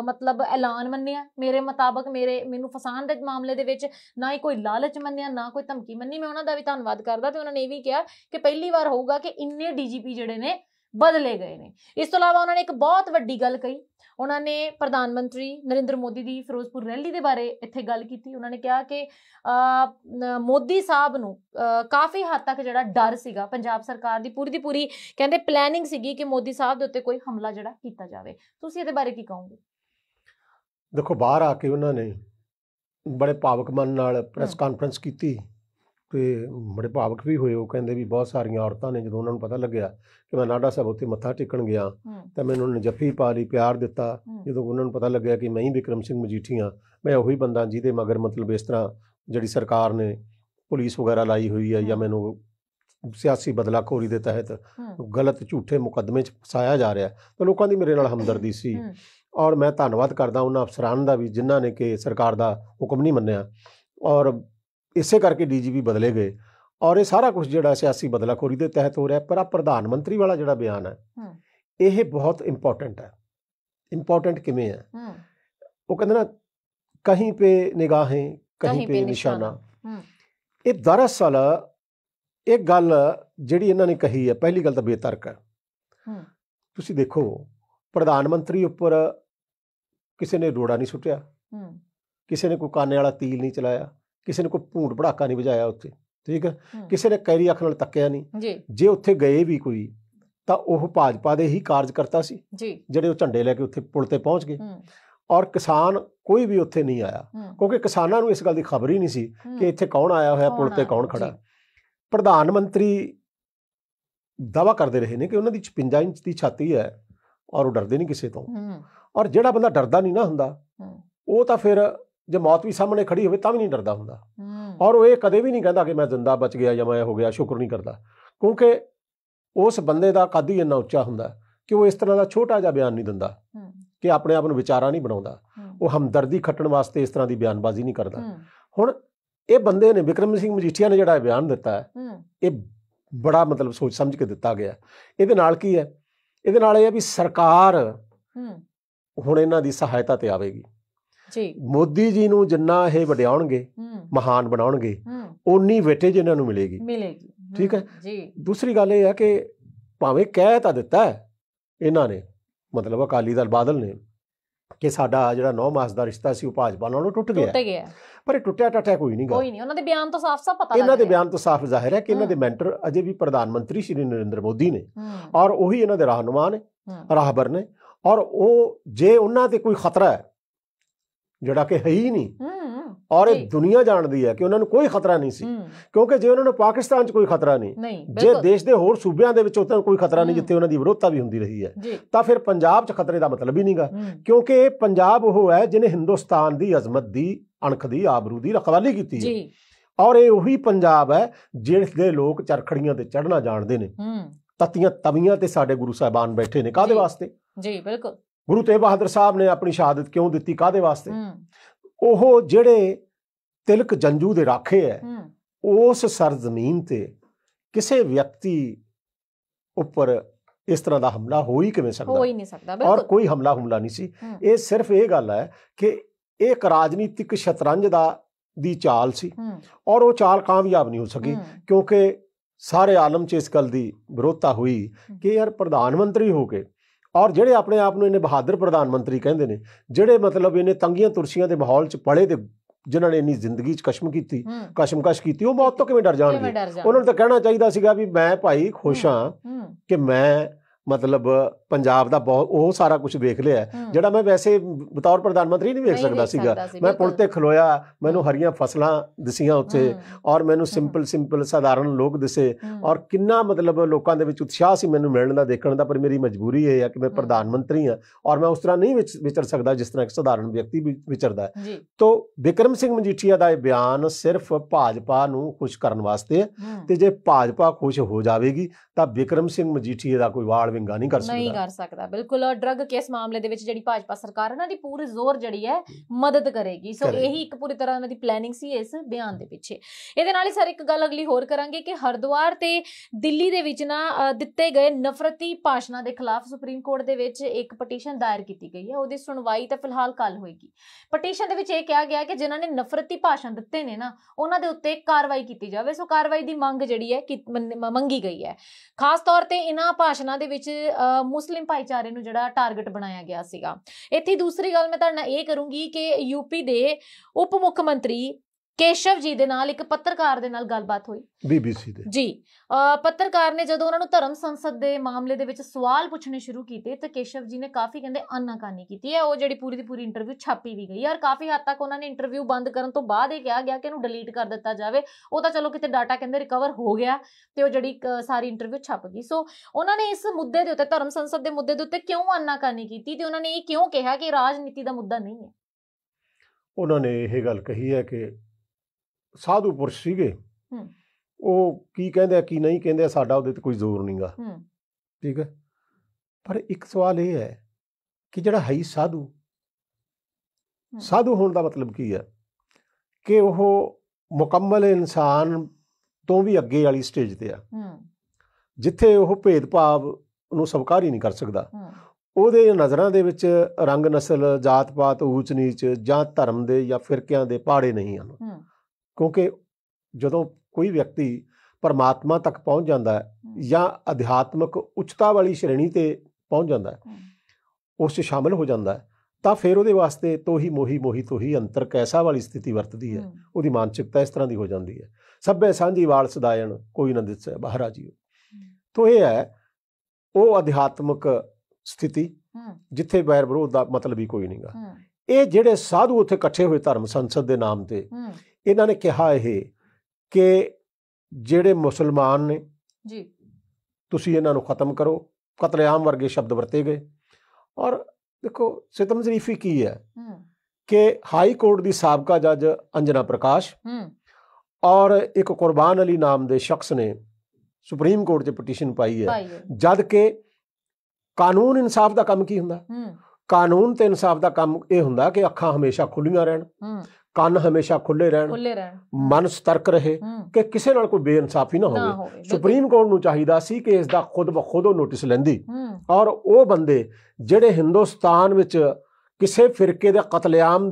ਮਤਲਬ ਐਲਾਨ ਮੰਨਿਆ ਮੇਰੇ ਮੁਤਾਬਕ ਮੇਰੇ ਮੈਨੂੰ ਫਸਾਨ ਦੇ ਮਾਮਲੇ ਦੇ ਵਿੱਚ ਨਾ ਹੀ ਕੋਈ ਲਾਲਚ ਮੰਨਿਆ ਨਾ ਕੋਈ ਧਮਕੀ ਮੰਨੀ ਮੈਂ ਉਹਨਾਂ ਦਾ ਵੀ ਧੰਨਵਾਦ ਕਰਦਾ ਤੇ ਉਹਨਾਂ ਨੇ ਇਹ ਵੀ ਕਿਹਾ ਕਿ ਪਹਿਲੀ ਵਾਰ ਹੋਊਗਾ ਕਿ ਇੰਨੇ ਡੀਜੀਪੀ ਜਿਹੜੇ ਨੇ ਬਦਲੇ ਗਏ ਨੇ ਇਸ ਤੋਂ ਇਲਾਵਾ ਉਹਨਾਂ ਨੇ ਇੱਕ ਬਹੁਤ ਵੱਡੀ ਗੱਲ ਕਹੀ ਉਹਨਾਂ ਨੇ ਪ੍ਰਧਾਨ ਮੰਤਰੀ ਨਰਿੰਦਰ ਮੋਦੀ ਦੀ ਫਿਰੋਜ਼ਪੁਰ ਰੈਲੀ ਦੇ ਬਾਰੇ ਇੱਥੇ ਗੱਲ ਕੀਤੀ ਉਹਨਾਂ ਨੇ ਕਿਹਾ ਕਿ ਮੋਦੀ ਸਾਹਿਬ ਨੂੰ ਕਾਫੀ ਹੱਦ ਤੱਕ ਜਿਹੜਾ ਡਰ ਸੀਗਾ ਪੰਜਾਬ ਸਰਕਾਰ ਦੀ ਪੂਰੀ ਦੀ ਪੂਰੀ ਕਹਿੰਦੇ ਪਲੈਨਿੰਗ ਸੀਗੀ ਕਿ ਮੋਦੀ ਸਾਹਿਬ ਦੇ ਉੱਤੇ ਕੋਈ ਹਮਲਾ ਜਿਹੜਾ ਕੀਤਾ ਜਾਵੇ ਤੁਸੀਂ ਇਹਦੇ ਬਾਰੇ ਕੀ ਕਹੋਗੇ ਦੇਖੋ ਬਾਹਰ ਆ ਕੇ ਉਹਨਾਂ ਨੇ ਬੜੇ ਭਾਵਕ ਮਨ ਨਾਲ ਪ੍ਰੈਸ ਕਾਨਫਰੰਸ ਕੀਤੀ ਤੇ ਬੜੇ ਭਾਵਕ ਵੀ ਹੋਏ ਉਹ ਕਹਿੰਦੇ ਵੀ ਬਹੁਤ ਸਾਰੀਆਂ ਔਰਤਾਂ ਨੇ ਜਦੋਂ ਉਹਨਾਂ ਨੂੰ ਪਤਾ ਲੱਗਿਆ ਕਿ ਮੈਂ ਨਾਡਾ ਸਾਹਿਬ ਉੱਤੇ ਮੱਥਾ ਟੇਕਣ ਗਿਆ ਤਾਂ ਮੈਨੂੰ ਉਹਨਾਂ ਨੇ ਜੱਫੀ ਪਾ ਲਈ ਪਿਆਰ ਦਿੱਤਾ ਜਦੋਂ ਉਹਨਾਂ ਨੂੰ ਪਤਾ ਲੱਗਿਆ ਕਿ ਮੈਂ ਹੀ ਵਿਕਰਮ ਸਿੰਘ ਮਜੀਠੀਆਂ ਮੈਂ ਉਹੀ ਬੰਦਾ ਜਿਹਦੇ ਮਗਰ ਮਤਲਬ ਇਸ ਤਰ੍ਹਾਂ ਜਿਹੜੀ ਸਰਕਾਰ ਨੇ ਪੁਲਿਸ ਵਗੈਰਾ ਲਾਈ ਹੋਈ ਹੈ ਜਾਂ ਮੈਨੂੰ ਸਿਆਸੀ ਬਦਲਾਖੋਰੀ ਦੇ ਤਹਿਤ ਗਲਤ ਝੂਠੇ ਮੁਕਦਮੇ 'ਚ ਫਸਾਇਆ ਜਾ ਰਿਹਾ ਤਾਂ ਲੋਕਾਂ ਦੀ ਮੇਰੇ ਨਾਲ ਹਮਦਰਦੀ ਸੀ ਔਰ ਮੈਂ ਧੰਨਵਾਦ ਕਰਦਾ ਉਹਨਾਂ ਅਫਸਰਾਂ ਦਾ ਵੀ ਜਿਨ੍ਹਾਂ ਨੇ ਕਿ ਸਰਕਾਰ ਦਾ ਹੁਕਮ ਨਹੀਂ ਮੰਨਿਆ ਔਰ ਇਸੇ ਕਰਕੇ ਡੀਜੀਪੀ ਬਦਲੇ ਗਏ ਔਰ ਇਹ ਸਾਰਾ ਕੁਝ ਜਿਹੜਾ ਸਿਆਸੀ ਬਦਲਾਖੋਰੀ ਦੇ ਤਹਿਤ ਹੋ ਰਿਹਾ ਪਰ ਆ ਪ੍ਰਧਾਨ ਮੰਤਰੀ ਵਾਲਾ ਜਿਹੜਾ ਬਿਆਨ ਹੈ ਇਹ ਬਹੁਤ ਇੰਪੋਰਟੈਂਟ ਹੈ ਇੰਪੋਰਟੈਂਟ ਕਿਵੇਂ ਹੈ ਉਹ ਕਹਿੰਦੇ ਨਾ ਕਹੀਂ ਪੇ ਨਿਗਾहें ਕਹੀਂ ਪੇ ਨਿਸ਼ਾਨਾ ਇਹ ਦਰਅਸਲ ਇਹ ਗੱਲ ਜਿਹੜੀ ਇਹਨਾਂ ਨੇ ਕਹੀ ਹੈ ਪਹਿਲੀ ਗੱਲ ਤਾਂ ਬੇਤਰਕ ਹੈ ਤੁਸੀਂ ਦੇਖੋ ਪ੍ਰਧਾਨ ਮੰਤਰੀ ਉੱਪਰ ਕਿਸੇ ਨੇ ਰੋੜਾ ਨਹੀਂ ਸੁੱਟਿਆ ਕਿਸੇ ਨੇ ਕੋਈ ਕਾਨੇ ਵਾਲਾ ਤੀਲ ਨਹੀਂ ਚਲਾਇਆ ਕਿਸੇ ਨੇ ਕੋਈ ਭੂੰਡ ਭੜਾਕਾ ਨਹੀਂ ਵਜਾਇਆ ਉੱਥੇ ਠੀਕ ਹੈ ਕਿਸੇ ਨੇ ਕੈਰੀ ਅੱਖ ਨਾਲ ਤੱਕਿਆ ਨਹੀਂ ਜੇ ਉੱਥੇ ਗਏ ਵੀ ਕੋਈ ਤਾਂ ਉਹ ਭਾਜਪਾ ਦੇ ਹੀ ਕਾਰਜਕਰਤਾ ਸੀ ਜਿਹੜੇ ਉਹ ਝੰਡੇ ਲੈ ਕੇ ਉੱਥੇ ਪੁਲ ਤੇ ਪਹੁੰਚ ਗਏ ਔਰ ਕਿਸਾਨ ਕੋਈ ਵੀ ਉੱਥੇ ਨਹੀਂ ਆਇਆ ਕਿਉਂਕਿ ਕਿਸਾਨਾਂ ਨੂੰ ਇਸ ਗੱਲ ਦੀ ਖਬਰ ਹੀ ਨਹੀਂ ਸੀ ਕਿ ਇੱਥੇ ਕੌਣ ਆਇਆ ਹੋਇਆ ਪੁਲ ਤੇ ਕੌਣ ਖੜਾ ਪ੍ਰਧਾਨ ਮੰਤਰੀ ਦਾਵਾ ਕਰਦੇ ਰਹੇ ਨੇ ਕਿ ਉਹਨਾਂ ਦੀ 56 ਇੰਚ ਦੀ ਛਾਤੀ ਹੈ ਔਰ ਉਹ ਡਰਦੇ ਨਹੀਂ ਕਿਸੇ ਤੋਂ ਔਰ ਜਿਹੜਾ ਬੰਦਾ ਡਰਦਾ ਨਹੀਂ ਨਾ ਹੁੰਦਾ ਉਹ ਤਾਂ ਫਿਰ ਜੇ ਮੌਤ ਵੀ ਸਾਹਮਣੇ ਖੜੀ ਹੋਵੇ ਤਾਂ ਵੀ ਨਹੀਂ ਡਰਦਾ ਹੁੰਦਾ ਔਰ ਉਹ ਇਹ ਕਦੇ ਵੀ ਨਹੀਂ ਕਹਿੰਦਾ ਕਿ ਮੈਂ ਜ਼ਿੰਦਾ ਬਚ ਗਿਆ ਜਾਂ ਮੈਂ ਹੋ ਗਿਆ ਸ਼ੁਕਰ ਨਹੀਂ ਕਰਦਾ ਕਿਉਂਕਿ ਉਸ ਬੰਦੇ ਦਾ ਕੱਦ ਹੀ ਇੰਨਾ ਉੱਚਾ ਹੁੰਦਾ ਕਿ ਉਹ ਇਸ ਤਰ੍ਹਾਂ ਦਾ ਛੋਟਾ ਜਿਹਾ ਬਿਆਨ ਨਹੀਂ ਦਿੰਦਾ ਕਿ ਆਪਣੇ ਆਪ ਨੂੰ ਵਿਚਾਰਾ ਨਹੀਂ ਬਣਾਉਂਦਾ ਉਹ ਹਮਦਰਦੀ ਖੱਟਣ ਵਾਸਤੇ ਇਸ ਤਰ੍ਹਾਂ ਦੀ ਬਿਆਨਬਾਜ਼ੀ ਨਹੀਂ ਕਰਦਾ ਹੁਣ ਇਹ ਬੰਦੇ ਨੇ ਵਿਕਰਮ ਸਿੰਘ ਮਜੀਠੀਆ ਨੇ ਜਿਹੜਾ ਬਿਆਨ ਦਿੱਤਾ ਹੈ ਇਹ ਬੜਾ ਮਤਲਬ ਸੋਚ ਸਮਝ ਕੇ ਦਿੱਤਾ ਗਿਆ ਇਹਦੇ ਨਾਲ ਕੀ ਹੈ ਇਹਦੇ ਨਾਲ ਇਹ ਹੈ ਵੀ ਸਰਕਾਰ ਹੁਣ ਇਹਨਾਂ ਦੀ ਸਹਾਇਤਾ ਤੇ ਆਵੇਗੀ ਜੀ ਮੋਦੀ ਜੀ ਨੂੰ ਜਿੰਨਾ ਇਹ ਵਡਿਆਉਣਗੇ ਮਹਾਨ ਬਣਾਉਣਗੇ ਓਨੀ ਵੇਟੇ ਇਹਨਾਂ ਨੂੰ ਮਿਲੇਗੀ ਮਿਲੇਗੀ ਠੀਕ ਹੈ ਜੀ ਦੂਸਰੀ ਗੱਲ ਇਹ ਹੈ ਕਿ ਭਾਵੇਂ ਕਹਿ ਤਾਂ ਦਿੱਤਾ ਹੈ ਇਹਨਾਂ ਨੇ ਮਤਲਬ ਅਕਾਲੀ ਦਲ ਬਾਦਲ ਨੇ ਕਿ ਸਾਡਾ ਜਿਹੜਾ 9 ਮਾਸ ਦਾ ਰਿਸ਼ਤਾ ਸੀ ਉਹ ਭਾਜਪਾ ਨਾਲੋਂ ਟੁੱਟ ਗਿਆ ਟੁੱਟ ਗਿਆ ਪਰ ਇਹ ਟੁੱਟਿਆ ਟਟਿਆ ਕੋਈ ਨਹੀਂ ਗਾ ਕੋਈ ਨਹੀਂ ਉਹਨਾਂ ਦੇ ਬਿਆਨ ਤੋਂ ਸਾਫ਼-ਸਾਫ਼ ਪਤਾ ਲੱਗਦਾ ਇਹਨਾਂ ਦੇ ਬਿਆਨ ਤੋਂ ਸਾਫ਼ ਜ਼ਾਹਿਰ ਹੈ ਕਿ ਇਹਨਾਂ ਦੇ ਮੈਂਟਰ ਅਜੇ ਵੀ ਪ੍ਰਧਾਨ ਮੰਤਰੀ ਸ਼੍ਰੀ ਨਰਿੰਦਰ ਮੋਦੀ ਨੇ ਔਰ ਉਹੀ ਇਹਨਾਂ ਦੇ ਰਾਹਨੁਮਾ ਨੇ ਰਾਹਬਰ ਨੇ ਔਰ ਉਹ ਜੇ ਉਹਨਾਂ ਤੇ ਕੋਈ ਖਤਰਾ ਹੈ ਜਿਹੜਾ ਕਿ ਹੈ ਹੀ ਨਹੀਂ ਔਰ ਇਹ ਦੁਨੀਆ ਜਾਣਦੀ ਹੈ ਕਿ ਉਹਨਾਂ ਨੂੰ ਕੋਈ ਖਤਰਾ ਨਹੀਂ ਸੀ ਕਿਉਂਕਿ ਜੇ ਉਹਨਾਂ ਨੂੰ ਪਾਕਿਸਤਾਨ 'ਚ ਕੋਈ ਖਤਰਾ ਨਹੀਂ ਜੇ ਦੇਸ਼ ਦੇ ਹੋਰ ਸੂਬਿਆਂ ਦੇ ਵਿੱਚ ਉਹਨਾਂ ਕੋਈ ਖਤਰਾ ਨਹੀਂ ਜਿੱਥੇ ਉਹਨਾਂ ਦੀ ਵਿਰੋਧਤਾ ਵੀ ਹੁੰਦੀ ਰਹੀ ਹੈ ਤਾਂ ਫਿਰ ਪੰਜਾਬ 'ਚ ਖਤਰੇ ਦਾ ਮਤਲਬ ਹੀ ਨਹੀਂਗਾ ਕਿਉਂਕਿ ਇਹ ਪੰਜਾਬ ਉਹ ਹੈ ਜਿਹਨੇ ਹਿੰਦੁਸਤਾਨ ਦੀ ਅਜ਼ਮਤ ਦੀ ਅਣਖ ਦੀ ਆਬਰੂ ਦੀ ਰਖਵਾਲੀ ਕੀਤੀ ਹੈ ਔਰ ਇਹ ਉਹੀ ਪੰਜਾਬ ਹੈ ਜਿਸ ਦੇ ਲੋਕ ਚਰਖੜੀਆਂ ਤੇ ਚੜਨਾ ਜਾਣਦੇ ਨੇ ਤਤੀਆਂ ਤਵੀਆਂ ਤੇ ਸਾਡੇ ਗੁਰੂ ਸਾਹਿਬਾਨ ਬੈਠੇ ਨੇ ਕਾਦੇ ਵਾਸਤੇ ਜੀ ਬਿਲਕੁਲ ਗੁਰੂ ਤੇਗ ਬਹਾਦਰ ਸਾਹਿਬ ਨੇ ਆਪਣੀ ਸ਼ਹਾਦਤ ਕਿਉਂ ਦਿੱਤੀ ਕਾਦੇ ਵਾਸਤੇ ਉਹ ਜਿਹੜੇ ਤਿਲਕ ਜੰਜੂ ਦੇ ਰਾਖੇ ਐ ਉਸ ਸਰਜ਼ਮੀਨ ਤੇ ਕਿਸੇ ਵਿਅਕਤੀ ਉੱਪਰ ਇਸ ਤਰ੍ਹਾਂ ਦਾ ਹਮਲਾ ਹੋ ਹੀ ਕਿਵੇਂ ਸਕਦਾ ਹੋ ਹੀ ਨਹੀਂ ਸਕਦਾ ਬਿਲਕੁਲ ਔਰ ਕੋਈ ਹਮਲਾ ਹਮਲਾ ਨਹੀਂ ਸੀ ਇਹ ਸਿਰਫ ਇਹ ਗੱਲ ਹੈ ਕਿ ਇਹ ਇੱਕ ਰਾਜਨੀਤਿਕ ਸ਼ਤਰੰਜ ਦਾ ਦੀ ਚਾਲ ਸੀ ਔਰ ਉਹ ਚਾਲ ਕਾਮਯਾਬ ਨਹੀਂ ਹੋ ਸਕੀ ਕਿਉਂਕਿ ਸਾਰੇ ਆਲਮ 'ਚ ਇਸ ਗੱਲ ਦੀ ਵਿਰੋਧਤਾ ਹੋਈ ਕਿ ਯਾਰ ਪ੍ਰਧਾਨ ਮੰਤਰੀ ਹੋ ਕੇ ਔਰ ਜਿਹੜੇ ਆਪਣੇ ਆਪ ਨੂੰ ਇਹਨੇ ਬਹਾਦਰ ਪ੍ਰਧਾਨ ਮੰਤਰੀ ਕਹਿੰਦੇ ਨੇ ਜਿਹੜੇ ਮਤਲਬ ਇਹਨੇ ਤੰਗੀਆਂ ਤੁਰਸ਼ੀਆਂ ਦੇ ਮਾਹੌਲ 'ਚ ਪੜੇ ਤੇ ਜਿਨ੍ਹਾਂ ਨੇ ਇਨੀ ਜ਼ਿੰਦਗੀ 'ਚ ਕਸ਼ਮ ਕੀਤੀ ਕਸ਼ਮਕਸ਼ ਕੀਤੀ ਉਹ ਮੌਤ ਤੋਂ ਕਿਵੇਂ ਡਰ ਜਾਣਗੇ ਉਹਨਾਂ ਨੂੰ ਤਾਂ ਕਹਿਣਾ ਚਾਹੀਦਾ ਸੀਗਾ ਵੀ ਮੈਂ ਭਾਈ ਖੁਸ਼ ਹਾਂ ਕਿ ਮੈਂ ਮਤਲਬ ਪੰਜਾਬ ਦਾ ਬਹੁਤ ਉਹ ਸਾਰਾ ਕੁਝ ਵੇਖ ਲਿਆ ਜਿਹੜਾ ਮੈਂ ਵੈਸੇ ਬਤੌਰ ਪ੍ਰਧਾਨ ਮੰਤਰੀ ਨਹੀਂ ਵੇਖ ਸਕਦਾ ਸੀਗਾ ਮੈਂ ਪੁਲ ਤੇ ਖਲੋਇਆ ਮੈਨੂੰ ਹਰੀਆਂ ਫਸਲਾਂ ਦਿਸੀਆਂ ਉੱਥੇ ਔਰ ਮੈਨੂੰ ਸਿੰਪਲ ਸਿੰਪਲ ਸਾਧਾਰਨ ਲੋਕ ਦਿਸੇ ਔਰ ਕਿੰਨਾ ਮਤਲਬ ਲੋਕਾਂ ਦੇ ਵਿੱਚ ਉਤਸ਼ਾਹ ਸੀ ਮੈਨੂੰ ਮਿਲਣ ਦਾ ਦੇਖਣ ਦਾ ਪਰ ਮੇਰੀ ਮਜਬੂਰੀ ਇਹ ਹੈ ਕਿ ਮੈਂ ਪ੍ਰਧਾਨ ਮੰਤਰੀ ਹਾਂ ਔਰ ਮੈਂ ਉਸ ਤਰ੍ਹਾਂ ਨਹੀਂ ਵਿਚਰ ਸਕਦਾ ਜਿਸ ਤਰ੍ਹਾਂ ਇੱਕ ਸਾਧਾਰਨ ਵਿਅਕਤੀ ਵਿਚਰਦਾ ਹੈ ਤੋਂ ਵਿਕਰਮ ਸਿੰਘ ਮਜੀਠੀਆ ਦਾ ਇਹ ਬਿਆਨ ਸਿਰਫ ਭਾਜਪਾ ਨੂੰ ਖੁਸ਼ ਕਰਨ ਵਾਸਤੇ ਤੇ ਜੇ ਭਾਜਪਾ ਖੁਸ਼ ਹੋ ਜਾਵੇਗੀ ਤਾਂ ਵਿਕਰਮ ਸਿੰਘ ਮਜੀਠੀਆ ਦਾ ਕੋਈ ਵਾਲ ਵਿੰਗਾ ਨਹੀਂ ਕਰ ਸਕਦਾ ਨਹੀਂ ਕਰ ਸਕਦਾ ਬਿਲਕੁਲ ਔਰ ਡਰੱਗ ਕੇਸ ਮਾਮਲੇ ਦੇ ਵਿੱਚ ਜਿਹੜੀ ਭਾਜਪਾ ਸਰਕਾਰ ਇਹਨਾਂ ਦੀ ਪੂਰੀ ਜ਼ੋਰ ਜੜੀ ਹੈ ਮਦਦ ਕਰੇਗੀ ਸੋ ਇਹੀ ਇੱਕ ਪੂਰੀ ਤਰ੍ਹਾਂ ਉਹਨਾਂ ਦੀ ਪਲੈਨਿੰਗ ਸੀ ਇਸ ਬਿਆਨ ਦੇ ਪਿੱਛੇ ਇਹਦੇ ਨਾਲ ਹੀ ਸਰ ਇੱਕ ਗੱਲ ਅਗਲੀ ਹੋਰ ਕਰਾਂਗੇ ਕਿ ਹਰਦੁਆਰ ਤੇ ਦਿੱਲੀ ਦੇ ਵਿੱਚ ਨਾ ਦਿੱਤੇ ਗਏ ਨਫ਼ਰਤੀ ਭਾਸ਼ਣਾਂ ਦੇ ਖਿਲਾਫ ਸੁਪਰੀਮ ਕੋਰਟ ਦੇ ਵਿੱਚ ਇੱਕ ਪਟੀਸ਼ਨ ਦਾਇਰ ਕੀਤੀ ਗਈ ਹੈ ਉਹਦੀ ਸੁਣਵਾਈ ਤਾਂ ਫਿਲਹਾਲ ਕੱਲ ਹੋਏਗੀ ਪਟੀਸ਼ਨ ਦੇ ਵਿੱਚ ਇਹ ਕਿਹਾ ਗਿਆ ਕਿ ਜਿਨ੍ਹਾਂ ਨੇ ਨਫ਼ਰਤੀ ਭਾਸ਼ਣ ਦਿੱਤੇ ਨੇ ਨਾ ਉਹਨਾਂ ਦੇ ਉੱਤੇ ਕਾਰਵਾਈ ਕੀਤੀ ਜਾਵੇ ਸੋ ਕਾਰਵਾਈ ਦੀ ਮੰਗ ਜਿਹੜੀ ਹੈ ਮੰਗੀ ਗਈ ਹੈ ਖਾਸ ਤੌਰ ਤੇ ਇਹਨਾਂ ਭਾਸ਼ਣਾਂ ਦੇ ਵਿੱਚ ਮੁਸਲਿਮ ਭਾਈਚਾਰੇ ਨੂੰ ਜਿਹੜਾ ਟਾਰਗੇਟ ਬਣਾਇਆ ਗਿਆ ਸੀਗਾ ਇੱਥੇ ਦੂਸਰੀ ਗੱਲ ਮੈਂ ਤੁਹਾਨੂੰ ਇਹ ਕਰੂੰਗੀ ਕਿ ਯੂਪੀ ਦੇ ਉਪ ਮੁੱਖ ਮੰਤਰੀ ਕੇਸ਼ਵ ਜੀ ਦੇ ਨਾਲ ਇੱਕ ਪੱਤਰਕਾਰ ਦੇ ਨਾਲ ਗੱਲਬਾਤ ਹੋਈ ਬੀਬੀਸੀ ਦੇ ਜੀ ਪੱਤਰਕਾਰ ਨੇ ਜਦੋਂ ਉਹਨਾਂ ਨੂੰ ਧਰਮ ਸੰਸਦ ਦੇ ਮਾਮਲੇ ਦੇ ਵਿੱਚ ਸਵਾਲ ਪੁੱਛਣੇ ਸ਼ੁਰੂ ਕੀਤੇ ਤਾਂ ਕੇਸ਼ਵ ਜੀ ਨੇ ਕਾਫੀ ਕਹਿੰਦੇ ਅਨਾਕਾਨੀ ਕੀਤੀ ਹੈ ਉਹ ਜਿਹੜੀ ਪੂਰੀ ਦੀ ਪੂਰੀ ਇੰਟਰਵਿਊ ਛਾਪੀ ਵੀ ਗਈ ਔਰ ਕਾਫੀ ਹੱਦ ਤੱਕ ਉਹਨਾਂ ਨੇ ਇੰਟਰਵਿਊ ਬੰਦ ਕਰਨ ਤੋਂ ਬਾਅਦ ਇਹ ਕਿਹਾ ਗਿਆ ਕਿ ਇਹਨੂੰ ਡਿਲੀਟ ਕਰ ਦਿੱਤਾ ਜਾਵੇ ਉਹ ਤਾਂ ਚਲੋ ਕਿਤੇ ਡਾਟਾ ਕਹਿੰਦੇ ਰਿਕਵਰ ਹੋ ਗਿਆ ਤੇ ਉਹ ਜਿਹੜੀ ਸਾਰੀ ਇੰਟਰਵਿਊ ਛਪ ਗਈ ਸੋ ਉਹਨਾਂ ਨੇ ਇਸ ਮੁੱਦੇ ਦੇ ਉੱਤੇ ਧਰਮ ਸੰਸਦ ਦੇ ਮੁੱਦੇ ਦੇ ਉੱਤੇ ਕਿਉਂ ਅਨਾਕਾਨੀ ਕੀਤੀ ਤੇ ਉਹਨਾਂ ਨੇ ਇਹ ਕਿਉਂ ਕਿਹਾ ਕਿ ਰਾਜਨੀਤੀ ਦਾ ਮੁੱਦਾ ਨਹੀਂ ਹੈ ਉਹਨਾਂ ਨੇ ਇਹ ਗੱਲ ਕਹੀ ਹੈ ਕਿ ਸਾਧੂ ਪੁਰਸ਼ ਸੀਗੇ ਹੂੰ ਉਹ ਕੀ ਕਹਿੰਦੇ ਆ ਕੀ ਨਹੀਂ ਕਹਿੰਦੇ ਆ ਸਾਡਾ ਉਹਦੇ ਤੇ ਕੋਈ ਜ਼ੋਰ ਨਹੀਂਗਾ ਹੂੰ ਠੀਕ ਹੈ ਪਰ ਇੱਕ ਸਵਾਲ ਇਹ ਹੈ ਕਿ ਜਿਹੜਾ ਹੈ ਸਾਧੂ ਸਾਧੂ ਹੋਣ ਦਾ ਮਤਲਬ ਕੀ ਹੈ ਕਿ ਉਹ ਮੁਕੰਮਲ ਇਨਸਾਨ ਤੋਂ ਵੀ ਅੱਗੇ ਵਾਲੀ ਸਟੇਜ ਤੇ ਆ ਜਿੱਥੇ ਉਹ ਭੇਦਭਾਵ ਨੂੰ ਸਵਕਾਰ ਹੀ ਨਹੀਂ ਕਰ ਸਕਦਾ ਉਹਦੇ ਨਜ਼ਰਾਂ ਦੇ ਵਿੱਚ ਰੰਗ ਨਸਲ ਜਾਤ ਪਾਤ ਊਚ ਨੀਚ ਜਾਂ ਧਰਮ ਦੇ ਜਾਂ ਫਿਰਕਿਆਂ ਦੇ ਪਾੜੇ ਨਹੀਂ ਹਨ ਕਿਉਂਕਿ ਜਦੋਂ ਕੋਈ ਵਿਅਕਤੀ ਪਰਮਾਤਮਾ ਤੱਕ ਪਹੁੰਚ ਜਾਂਦਾ ਹੈ ਜਾਂ ਅਧਿਆਤਮਕ ਉੱਚਤਾ ਵਾਲੀ ਸ਼੍ਰੇਣੀ ਤੇ ਪਹੁੰਚ ਜਾਂਦਾ ਹੈ ਉਸ 'ਚ ਸ਼ਾਮਲ ਹੋ ਜਾਂਦਾ ਹੈ ਤਾਂ ਫਿਰ ਉਹਦੇ ਵਾਸਤੇ ਤੋਹੀ ਮੋਹੀ ਮੋਹੀ ਤੋਹੀ ਅੰਤਰ ਕੈਸਾ ਵਾਲੀ ਸਥਿਤੀ ਵਰਤਦੀ ਹੈ ਉਹਦੀ ਮਾਨਸਿਕਤਾ ਇਸ ਤਰ੍ਹਾਂ ਦੀ ਹੋ ਜਾਂਦੀ ਹੈ ਸਭੇ ਸਾਂਝੀ ਵਾਲ ਸਦਾਇਣ ਕੋਈ ਨਾ ਦਿਸੈ ਬਾਹਰਾ ਜੀਓ ਤੋਂ ਇਹ ਹੈ ਉਹ ਅਧਿਆਤਮਕ ਸਥਿਤੀ ਜਿੱਥੇ ਬੈਰ ਵਿਰੋਧ ਦਾ ਮਤਲਬ ਹੀ ਕੋਈ ਨਹੀਂਗਾ ਇਹ ਜਿਹੜੇ ਸਾਧੂ ਉੱਥੇ ਇਕੱਠੇ ਹੋਏ ਧਰਮ ਸੰਸਦ ਦੇ ਨਾਮ ਤੇ ਇਹਨਾਂ ਨੇ ਕਿਹਾ ਇਹ ਕਿ ਜਿਹੜੇ ਮੁਸਲਮਾਨ ਨੇ ਜੀ ਤੁਸੀਂ ਇਹਨਾਂ ਨੂੰ ਖਤਮ ਕਰੋ ਕਤਲੇਆਮ ਵਰਗੇ ਸ਼ਬਦ ਵਰਤੇ ਗਏ ਔਰ ਦੇਖੋ ਸਿਤਮ ਜ਼ਰੀਫੀ ਕੀ ਹੈ ਕਿ ਹਾਈ ਕੋਰਟ ਦੀ ਸਾਬਕਾ ਜੱਜ ਅੰਜਨਾ ਪ੍ਰਕਾਸ਼ ਔਰ ਇੱਕ ਕੁਰਬਾਨ ਅਲੀ ਨਾਮ ਦੇ ਸ਼ਖਸ ਨੇ ਸੁਪਰੀਮ ਕੋਰਟ 'ਚ ਪਟੀਸ਼ਨ ਪਾਈ ਹੈ ਜਦ ਕਿ ਕਾਨੂੰਨ ਇਨਸਾਫ ਦਾ ਕੰਮ ਕੀ ਹੁੰਦਾ ਕਾਨੂੰਨ ਤੇ ਇਨਸਾਫ ਦਾ ਕੰਮ ਇਹ ਹੁੰਦਾ ਕਿ ਅੱਖਾਂ ਹਮੇਸ਼ਾ ਖੁੱਲੀਆਂ ਰਹਿਣ ਕੰਨ ਹਮੇਸ਼ਾ ਖੁੱਲੇ ਰਹਿਣ ਖੁੱਲੇ ਰਹਿਣ ਮਨ ਸਤਰਕ ਰਹੇ ਕਿ ਕਿਸੇ ਨਾਲ ਕੋਈ ਬੇਇਨਸਾਫੀ ਨਾ ਹੋਵੇ ਸੁਪਰੀਮ ਕੋਰਟ ਨੂੰ ਚਾਹੀਦਾ ਸੀ ਕਿ ਇਸ ਦਾ ਖੁਦ ਬਖੁਦ ਨੋਟਿਸ ਲੈਂਦੀ ਔਰ ਉਹ ਬੰਦੇ ਜਿਹੜੇ ਹਿੰਦੁਸਤਾਨ ਵਿੱਚ ਕਿਸੇ ਫਿਰਕੇ ਦੇ ਕਤਲੇਆਮ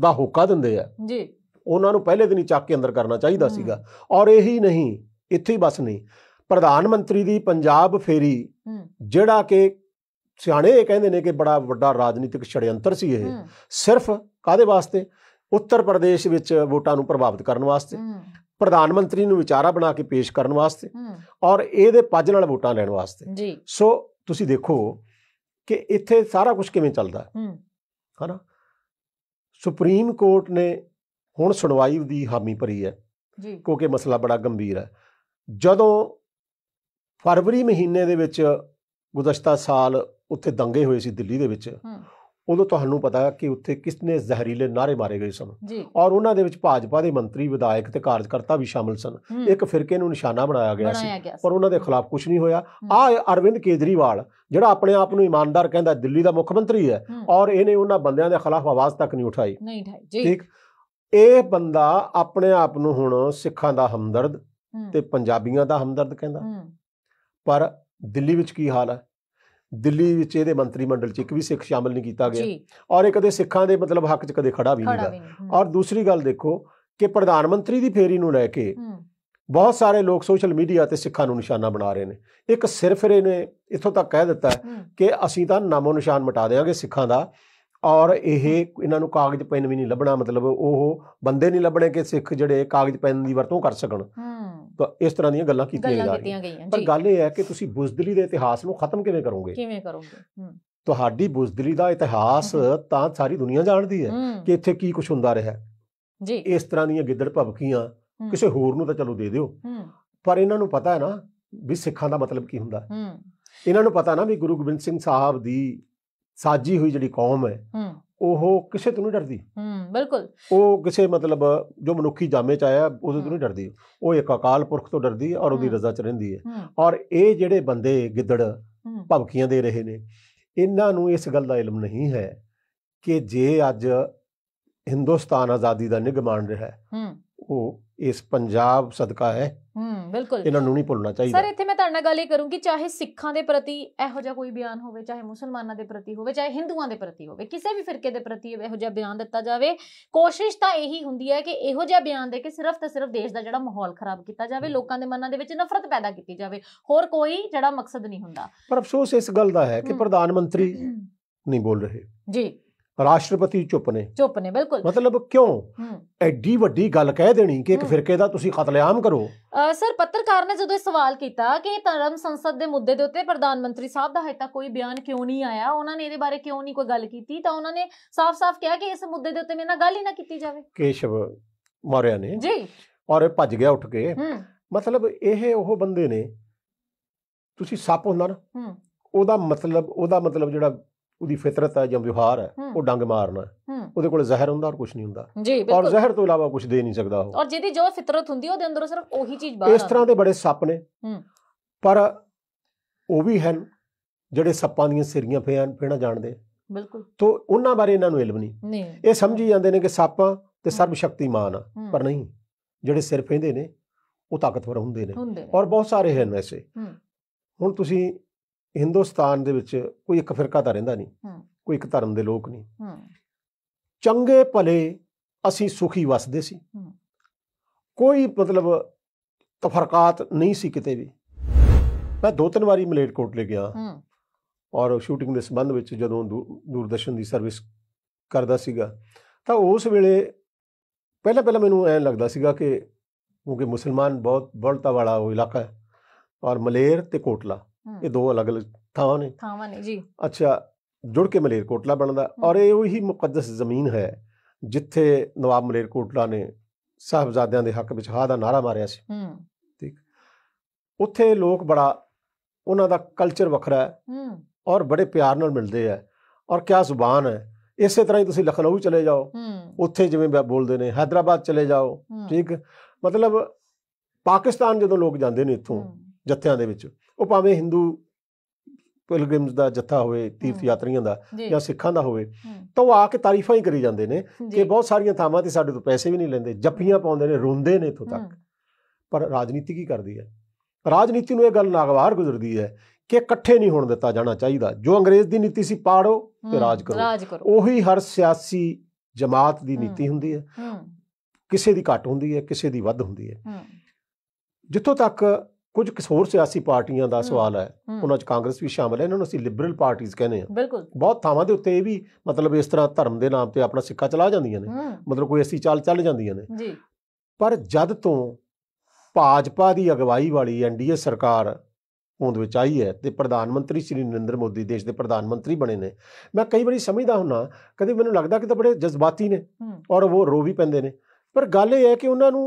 ਦਾ ਹੁਕਾ ਦਿੰਦੇ ਆ ਜੀ ਉਹਨਾਂ ਨੂੰ ਪਹਿਲੇ ਦਿਨ ਹੀ ਚੱਕ ਕੇ ਅੰਦਰ ਕਰਨਾ ਚਾਹੀਦਾ ਸੀਗਾ ਔਰ ਇਹੀ ਨਹੀਂ ਇੱਥੇ ਹੀ ਬਸ ਨਹੀਂ ਪ੍ਰਧਾਨ ਮੰਤਰੀ ਦੀ ਪੰਜਾਬ ਫੇਰੀ ਜਿਹੜਾ ਕਿ ਸਿਆਣੇ ਇਹ ਕਹਿੰਦੇ ਨੇ ਕਿ ਬੜਾ ਵੱਡਾ ਰਾਜਨੀਤਿਕ ਛੜਯੰਤਰ ਸੀ ਇਹ ਸਿਰਫ ਕਾਦੇ ਵਾਸਤੇ ਉੱਤਰ ਪ੍ਰਦੇਸ਼ ਵਿੱਚ ਵੋਟਾਂ ਨੂੰ ਪ੍ਰਭਾਵਿਤ ਕਰਨ ਵਾਸਤੇ ਪ੍ਰਧਾਨ ਮੰਤਰੀ ਨੂੰ ਵਿਚਾਰਾ ਬਣਾ ਕੇ ਪੇਸ਼ ਕਰਨ ਵਾਸਤੇ ਔਰ ਇਹਦੇ ਪੱਜ ਨਾਲ ਵੋਟਾਂ ਲੈਣ ਵਾਸਤੇ ਜੀ ਸੋ ਤੁਸੀਂ ਦੇਖੋ ਕਿ ਇੱਥੇ ਸਾਰਾ ਕੁਝ ਕਿਵੇਂ ਚੱਲਦਾ ਹੈ ਹਨਾ ਸੁਪਰੀਮ ਕੋਰਟ ਨੇ ਹੁਣ ਸੁਣਵਾਈ ਦੀ ਹਾਮੀ ਭਰੀ ਹੈ ਜੀ ਕਿਉਂਕਿ ਮਸਲਾ ਬੜਾ ਗੰਭੀਰ ਹੈ ਜਦੋਂ ਫਰਵਰੀ ਮਹੀਨੇ ਦੇ ਵਿੱਚ ਗੁਜ਼ਸ਼ਤਾ ਸਾਲ ਉੱਥੇ ਦੰਗੇ ਹੋਏ ਸੀ ਦਿੱਲੀ ਦੇ ਵਿੱਚ ਉਦੋਂ ਤੁਹਾਨੂੰ ਪਤਾ ਕਿ ਉੱਥੇ ਕਿਸ ਨੇ ਜ਼ਹਿਰੀਲੇ ਨਾਰੇ ਮਾਰੇ ਗਏ ਸਨ ਔਰ ਉਹਨਾਂ ਦੇ ਵਿੱਚ ਭਾਜਪਾ ਦੇ ਮੰਤਰੀ ਵਿਧਾਇਕ ਤੇ ਕਾਰਜਕਰਤਾ ਵੀ ਸ਼ਾਮਲ ਸਨ ਇੱਕ ਫਿਰਕੇ ਨੂੰ ਨਿਸ਼ਾਨਾ ਬਣਾਇਆ ਗਿਆ ਸੀ ਪਰ ਉਹਨਾਂ ਦੇ ਖਿਲਾਫ ਕੁਝ ਨਹੀਂ ਹੋਇਆ ਆ ਅਰਵਿੰਦ ਕੇਜਰੀਵਾਲ ਜਿਹੜਾ ਆਪਣੇ ਆਪ ਨੂੰ ਇਮਾਨਦਾਰ ਕਹਿੰਦਾ ਦਿੱਲੀ ਦਾ ਮੁੱਖ ਮੰਤਰੀ ਹੈ ਔਰ ਇਹਨੇ ਉਹਨਾਂ ਬੰਦਿਆਂ ਦੇ ਖਿਲਾਫ ਆਵਾਜ਼ ਤੱਕ ਨਹੀਂ ਉਠਾਈ ਨਹੀਂ ਉਠਾਈ ਜੀ ਠੀਕ ਇਹ ਬੰਦਾ ਆਪਣੇ ਆਪ ਨੂੰ ਹੁਣ ਸਿੱਖਾਂ ਦਾ ਹਮਦਰਦ ਤੇ ਪੰਜਾਬੀਆਂ ਦਾ ਹਮਦਰਦ ਕਹਿੰਦਾ ਪਰ ਦਿੱਲੀ ਵਿੱਚ ਕੀ ਹਾਲ ਹੈ ਦਿੱਲੀ ਵਿੱਚ ਇਹਦੇ ਮੰਤਰੀ ਮੰਡਲ 'ਚ ਇੱਕ ਵੀ ਸਿੱਖ ਸ਼ਾਮਲ ਨਹੀਂ ਕੀਤਾ ਗਿਆ ਔਰ ਇਹ ਕਦੇ ਸਿੱਖਾਂ ਦੇ ਮਤਲਬ ਹੱਕ 'ਚ ਕਦੇ ਖੜਾ ਵੀ ਨਹੀਂ ਹੋਇਆ ਔਰ ਦੂਸਰੀ ਗੱਲ ਦੇਖੋ ਕਿ ਪ੍ਰਧਾਨ ਮੰਤਰੀ ਦੀ ਫੇਰੀ ਨੂੰ ਲੈ ਕੇ ਬਹੁਤ ਸਾਰੇ ਲੋਕ ਸੋਸ਼ਲ ਮੀਡੀਆ ਤੇ ਸਿੱਖਾਂ ਨੂੰ ਨਿਸ਼ਾਨਾ ਬਣਾ ਰਹੇ ਨੇ ਇੱਕ ਸਿਰਫਰੇ ਨੇ ਇਥੋਂ ਤੱਕ ਕਹਿ ਦਿੱਤਾ ਕਿ ਅਸੀਂ ਤਾਂ ਨਾਮੋ ਨਿਸ਼ਾਨ ਮਿਟਾ ਦੇਵਾਂਗੇ ਸਿੱਖਾਂ ਦਾ ਔਰ ਇਹ ਇਹਨਾਂ ਨੂੰ ਕਾਗਜ਼ ਪੈਨ ਵੀ ਨਹੀਂ ਲੱਭਣਾ ਮਤਲਬ ਉਹ ਬੰਦੇ ਨਹੀਂ ਲੱਭਣੇ ਕਿ ਸਿੱਖ ਜਿਹੜੇ ਕਾਗਜ਼ ਪੈਨ ਦੀ ਵਰਤੋਂ ਕਰ ਸਕਣ ਹੂੰ ਤਾਂ ਇਸ ਤਰ੍ਹਾਂ ਦੀਆਂ ਗੱਲਾਂ ਕੀਤੀਆਂ ਜਾ ਰਹੀਆਂ ਪਰ ਗੱਲ ਇਹ ਹੈ ਕਿ ਤੁਸੀਂ ਬੁਜ਼ਦਲੀ ਦੇ ਇਤਿਹਾਸ ਨੂੰ ਖਤਮ ਕਿਵੇਂ ਕਰੋਗੇ ਕਿਵੇਂ ਕਰੋਗੇ ਤੁਹਾਡੀ ਬੁਜ਼ਦਲੀ ਦਾ ਇਤਿਹਾਸ ਤਾਂ ਸਾਰੀ ਦੁਨੀਆ ਜਾਣਦੀ ਹੈ ਕਿ ਇੱਥੇ ਕੀ ਕੁਝ ਹੁੰਦਾ ਰਿਹਾ ਜੀ ਇਸ ਤਰ੍ਹਾਂ ਦੀਆਂ ਗਿੱਦੜ ਭਵਕੀਆਂ ਕਿਸੇ ਹੋਰ ਨੂੰ ਤਾਂ ਚਲੋ ਦੇ ਦਿਓ ਪਰ ਇਹਨਾਂ ਨੂੰ ਪਤਾ ਹੈ ਨਾ ਵੀ ਸਿੱਖਾਂ ਦਾ ਮਤਲਬ ਕੀ ਹੁੰਦਾ ਇਹਨਾਂ ਨੂੰ ਪਤਾ ਨਾ ਵੀ ਗੁਰੂ ਗੋਬਿੰਦ ਸਿੰਘ ਸਾਹਿਬ ਦੀ ਸਾਜੀ ਹੋਈ ਜਿਹੜੀ ਕੌਮ ਹੈ ਉਹ ਕਿਸੇ ਤੋਂ ਨਹੀਂ ਡਰਦੀ ਹੂੰ ਬਿਲਕੁਲ ਉਹ ਕਿਸੇ ਮਤਲਬ ਜੋ ਮਨੁੱਖੀ ਜਾਮੇ ਚ ਆਇਆ ਉਹਦੇ ਤੋਂ ਨਹੀਂ ਡਰਦੀ ਉਹ ਇੱਕ ਅਕਾਲ ਪੁਰਖ ਤੋਂ ਡਰਦੀ ਹੈ ਔਰ ਉਹਦੀ ਰਜ਼ਾ ਚ ਰਹਿੰਦੀ ਹੈ ਔਰ ਇਹ ਜਿਹੜੇ ਬੰਦੇ ਗਿੱਦੜ ਭਵਕੀਆਂ ਦੇ ਰਹੇ ਨੇ ਇਹਨਾਂ ਨੂੰ ਇਸ ਗੱਲ ਦਾ ਇਲਮ ਨਹੀਂ ਹੈ ਕਿ ਜੇ ਅੱਜ ਹਿੰਦੁਸਤਾਨ ਆਜ਼ਾਦੀ ਦਾ ਨਿਗਮਾਨ ਰਿਹਾ ਹੈ ਉਹ ਇਸ ਪੰਜਾਬ ਸਦਕਾ ਹੈ ਹੂੰ ਬਿਲਕੁਲ ਇਹਨਾਂ ਨੂੰ ਨਹੀਂ ਭੁੱਲਣਾ ਚਾਹੀਦਾ ਸਰ ਇੱਥੇ ਮੈਂ ਤੁਹਾਡੇ ਨਾਲ ਗੱਲ ਇਹ ਕਰੂੰਗੀ ਚਾਹੇ ਸਿੱਖਾਂ ਦੇ ਪ੍ਰਤੀ ਇਹੋ ਜਿਹਾ ਕੋਈ ਬਿਆਨ ਹੋਵੇ ਚਾਹੇ ਮੁਸਲਮਾਨਾਂ ਦੇ ਪ੍ਰਤੀ ਹੋਵੇ ਚਾਹੇ ਹਿੰਦੂਆਂ ਦੇ ਪ੍ਰਤੀ ਹੋਵੇ ਕਿਸੇ ਵੀ ਫਿਰਕੇ ਦੇ ਪ੍ਰਤੀ ਇਹੋ ਜਿਹਾ ਬਿਆਨ ਦਿੱਤਾ ਜਾਵੇ ਕੋਸ਼ਿਸ਼ ਤਾਂ ਇਹੀ ਹੁੰਦੀ ਹੈ ਕਿ ਇਹੋ ਜਿਹਾ ਬਿਆਨ ਦੇ ਕੇ ਸਿਰਫ ਤੇ ਸਿਰਫ ਦੇਸ਼ ਦਾ ਜਿਹੜਾ ਮਾਹੌਲ ਖਰਾਬ ਕੀਤਾ ਜਾਵੇ ਲੋਕਾਂ ਦੇ ਮਨਾਂ ਦੇ ਵਿੱਚ ਨਫ਼ਰਤ ਪੈਦਾ ਕੀਤੀ ਜਾਵੇ ਹੋਰ ਕੋਈ ਜਿਹੜਾ ਮਕਸਦ ਨਹੀਂ ਹੁੰਦਾ ਪਰ ਅਫਸੋਸ ਇਸ ਗੱਲ ਦਾ ਹੈ ਕਿ ਪ੍ਰਧਾਨ ਮੰਤਰੀ ਨਹੀਂ ਬੋਲ ਰਹੇ ਜੀ ਰਾਸ਼ਟਰਪਤੀ ਚੁੱਪ ਨੇ ਚੁੱਪ ਨੇ ਬਿਲਕੁਲ ਮਤਲਬ ਕਿਉਂ ਐਡੀ ਵੱਡੀ ਗੱਲ ਕਹਿ ਦੇਣੀ ਕਿ ਇੱਕ ਫਿਰਕੇ ਦਾ ਤੁਸੀਂ ਕਤਲੇਆਮ ਕਰੋ ਸਰ ਪੱਤਰਕਾਰ ਨੇ ਜਦੋਂ ਇਹ ਸਵਾਲ ਕੀਤਾ ਕਿ ਧਰਮ ਸੰਸਦ ਦੇ ਮੁੱਦੇ ਦੇ ਉੱਤੇ ਪ੍ਰਧਾਨ ਮੰਤਰੀ ਸਾਹਿਬ ਦਾ ਹਜੇ ਤੱਕ ਕੋਈ ਬਿਆਨ ਕਿਉਂ ਨਹੀਂ ਆਇਆ ਉਹਨਾਂ ਨੇ ਇਹਦੇ ਬਾਰੇ ਕਿਉਂ ਨਹੀਂ ਕੋਈ ਗੱਲ ਕੀਤੀ ਤਾਂ ਉਹਨਾਂ ਨੇ ਸਾਫ਼-ਸਾਫ਼ ਕਿਹਾ ਕਿ ਇਸ ਮੁੱਦੇ ਦੇ ਉੱਤੇ ਮੇਰੇ ਨਾਲ ਗੱਲ ਹੀ ਨਾ ਕੀਤੀ ਜਾਵੇ ਕੇਸ਼ਵ ਮਾਰਿਆ ਨੇ ਜੀ ਔਰ ਭੱਜ ਗਿਆ ਉੱਠ ਕੇ ਮਤਲਬ ਇਹ ਉਹ ਬੰਦੇ ਨੇ ਤੁਸੀਂ ਸੱਪ ਹੁੰਦਾ ਨਾ ਉਹਦਾ ਮਤਲਬ ਉਹਦਾ ਮਤਲਬ ਜਿਹੜਾ ਉਹਦੀ ਫਿਤਰਤ ਹੈ ਜਾਂ ਵਿਵਹਾਰ ਹੈ ਉਹ ਡੰਗ ਮਾਰਨਾ ਉਹਦੇ ਕੋਲ ਜ਼ਹਿਰ ਹੁੰਦਾ ਔਰ ਕੁਝ ਨਹੀਂ ਹੁੰਦਾ ਔਰ ਜ਼ਹਿਰ ਤੋਂ ਇਲਾਵਾ ਕੁਝ ਦੇ ਨਹੀਂ ਸਕਦਾ ਉਹ ਔਰ ਜਿਹਦੀ ਜੋ ਫਿਤਰਤ ਹੁੰਦੀ ਉਹਦੇ ਅੰਦਰੋਂ ਸਿਰਫ ਉਹੀ ਚੀਜ਼ ਬਾਹਰ ਇਸ ਤਰ੍ਹਾਂ ਦੇ ਬੜੇ ਸੱਪ ਨੇ ਪਰ ਉਹ ਵੀ ਹਨ ਜਿਹੜੇ ਸੱਪਾਂ ਦੀਆਂ ਸਿਰੀਆਂ ਫੇਣ ਫੇਣਾ ਜਾਣਦੇ ਬਿਲਕੁਲ ਤੋਂ ਉਹਨਾਂ ਬਾਰੇ ਇਹਨਾਂ ਨੂੰ ਇਲਮ ਨਹੀਂ ਇਹ ਸਮਝੀ ਜਾਂਦੇ ਨੇ ਕਿ ਸੱਪਾਂ ਤੇ ਸਰਬ ਸ਼ਕਤੀਮਾਨ ਆ ਪਰ ਨਹੀਂ ਜਿਹੜੇ ਸਿਰ ਫੇਂਦੇ ਨੇ ਉਹ ਤਾਕਤਵਰ ਹੁੰਦੇ ਨੇ ਔਰ ਬਹੁਤ ਸਾਰੇ ਹਨ ਐਸੇ ਹੁਣ ਤੁਸੀਂ ਹਿੰਦੁਸਤਾਨ ਦੇ ਵਿੱਚ ਕੋਈ ਇੱਕ ਫਿਰਕਾ ਤਾਂ ਰਹਿੰਦਾ ਨਹੀਂ ਕੋਈ ਇੱਕ ਧਰਮ ਦੇ ਲੋਕ ਨਹੀਂ ਚੰਗੇ ਭਲੇ ਅਸੀਂ ਸੁਖੀ ਵਸਦੇ ਸੀ ਕੋਈ ਮਤਲਬ ਤਫਰਕਾਤ ਨਹੀਂ ਸੀ ਕਿਤੇ ਵੀ ਮੈਂ ਦੋ ਤਿੰਨ ਵਾਰੀ ਮਲੇਰਕੋਟ ਲੈ ਗਿਆ ਔਰ ਸ਼ੂਟਿੰਗ ਦੇ ਸੰਬੰਧ ਵਿੱਚ ਜਦੋਂ ਦੂਰਦਰਸ਼ਨ ਦੀ ਸਰਵਿਸ ਕਰਦਾ ਸੀਗਾ ਤਾਂ ਉਸ ਵੇਲੇ ਪਹਿਲਾਂ ਪਹਿਲਾਂ ਮੈਨੂੰ ਐਂ ਲੱਗਦਾ ਸੀਗਾ ਕਿ ਕਿਉਂਕਿ ਮੁਸਲਮਾਨ ਬਹੁਤ ਬੜਤਾ ਵਾਲਾ ਉਹ ਇਲਾਕਾ ਹੈ ਔਰ ਮਲੇਰ ਤੇ ਕੋਟਲਾ ਇਹ ਦੋ ਅਲੱਗ-ਅਲੱਗ ਥਾਵਾਂ ਨੇ ਥਾਵਾਂ ਨੇ ਜੀ ਅੱਛਾ ਜੁੜ ਕੇ ਮਲੇਰਕੋਟਲਾ ਬਣਦਾ ਔਰ ਇਹ ਉਹੀ ਮੁਕੱਦਸ ਜ਼ਮੀਨ ਹੈ ਜਿੱਥੇ ਨਵਾਬ ਮਲੇਰਕੋਟਲਾ ਨੇ ਸਾਹਿਬਜ਼ਾਦਿਆਂ ਦੇ ਹੱਕ ਵਿੱਚ ਹਾ ਦਾ ਨਾਰਾ ਮਾਰਿਆ ਸੀ ਹੂੰ ਠੀਕ ਉੱਥੇ ਲੋਕ ਬੜਾ ਉਹਨਾਂ ਦਾ ਕਲਚਰ ਵੱਖਰਾ ਹੈ ਹੂੰ ਔਰ ਬੜੇ ਪਿਆਰ ਨਾਲ ਮਿਲਦੇ ਆ ਔਰ ਕਿਆ ਜ਼ੁਬਾਨ ਹੈ ਇਸੇ ਤਰ੍ਹਾਂ ਹੀ ਤੁਸੀਂ ਲਖਨਊ ਚਲੇ ਜਾਓ ਉੱਥੇ ਜਿਵੇਂ ਬੋਲਦੇ ਨੇ ਹైదరాబాద్ ਚਲੇ ਜਾਓ ਠੀਕ ਮਤਲਬ ਪਾਕਿਸਤਾਨ ਜਦੋਂ ਲੋਕ ਜਾਂਦੇ ਨੇ ਇੱਥੋਂ ਜੱਥਿਆਂ ਦੇ ਵਿੱਚ ਉਹ ਭਾਵੇਂ ਹਿੰਦੂ ਪਿਲਗ੍ਰਿਮਸ ਦਾ ਜੱਥਾ ਹੋਵੇ ਤੀਰਥ ਯਾਤਰੀਆਂ ਦਾ ਜਾਂ ਸਿੱਖਾਂ ਦਾ ਹੋਵੇ ਤਾਂ ਉਹ ਆ ਕੇ ਤਾਰੀਫਾਂ ਹੀ ਕਰੀ ਜਾਂਦੇ ਨੇ ਕਿ ਬਹੁਤ ਸਾਰੀਆਂ ਥਾਵਾਂ ਤੇ ਸਾਡੇ ਤੋਂ ਪੈਸੇ ਵੀ ਨਹੀਂ ਲੈਂਦੇ ਜੱਫੀਆਂ ਪਾਉਂਦੇ ਨੇ ਰੋਂਦੇ ਨੇ ਇਥੋਂ ਤੱਕ ਪਰ ਰਾਜਨੀਤੀ ਕੀ ਕਰਦੀ ਹੈ ਰਾਜਨੀਤੀ ਨੂੰ ਇਹ ਗੱਲ ਨਾਗਵਾਰ ਗੁਜ਼ਰਦੀ ਹੈ ਕਿ ਇਕੱਠੇ ਨਹੀਂ ਹੋਣ ਦਿੱਤਾ ਜਾਣਾ ਚਾਹੀਦਾ ਜੋ ਅੰਗਰੇਜ਼ ਦੀ ਨੀਤੀ ਸੀ ਪਾੜੋ ਤੇ ਰਾਜ ਕਰੋ ਉਹੀ ਹਰ ਸਿਆਸੀ ਜਮਾਤ ਦੀ ਨੀਤੀ ਹੁੰਦੀ ਹੈ ਕਿਸੇ ਦੀ ਘੱਟ ਹੁੰਦੀ ਹੈ ਕਿਸੇ ਦੀ ਵੱਧ ਹੁੰਦੀ ਹੈ ਜਿੱਥੋਂ ਤੱਕ ਕੁਝ ਹੋਰ ਸਿਆਸੀ ਪਾਰਟੀਆਂ ਦਾ ਸਵਾਲ ਹੈ ਉਹਨਾਂ 'ਚ ਕਾਂਗਰਸ ਵੀ ਸ਼ਾਮਲ ਹੈ ਇਹਨਾਂ ਨੂੰ ਅਸੀਂ ਲਿਬਰਲ ਪਾਰਟੀਆਂ ਕਹਿੰਦੇ ਆ ਬਿਲਕੁਲ ਬਹੁਤ ਥਾਵਾਂ ਦੇ ਉੱਤੇ ਇਹ ਵੀ ਮਤਲਬ ਇਸ ਤਰ੍ਹਾਂ ਧਰਮ ਦੇ ਨਾਮ ਤੇ ਆਪਣਾ ਸਿੱਕਾ ਚਲਾ ਜਾਂਦੀਆਂ ਨੇ ਮਤਲਬ ਕੋਈ ਅਸੀਂ ਚਾਲ ਚੱਲ ਜਾਂਦੀਆਂ ਨੇ ਜੀ ਪਰ ਜਦ ਤੋਂ ਭਾਜਪਾ ਦੀ ਅਗਵਾਈ ਵਾਲੀ ਐਨਡੀਏ ਸਰਕਾਰ ਹੋਂਦ ਵਿੱਚ ਆਈ ਹੈ ਤੇ ਪ੍ਰਧਾਨ ਮੰਤਰੀ ਸ਼੍ਰੀ ਨਰਿੰਦਰ ਮੋਦੀ ਦੇਸ਼ ਦੇ ਪ੍ਰਧਾਨ ਮੰਤਰੀ ਬਣੇ ਨੇ ਮੈਂ ਕਈ ਵਾਰੀ ਸਮਝਦਾ ਹੁੰਨਾ ਕਦੇ ਮੈਨੂੰ ਲੱਗਦਾ ਕਿ ਤਾਂ ਬੜੇ ਜਜ਼ਬਾਤੀ ਨੇ ਔਰ ਉਹ ਰੋ ਵੀ ਪੈਂਦੇ ਨੇ ਪਰ ਗੱਲ ਇਹ ਹੈ ਕਿ ਉਹਨਾਂ ਨੂੰ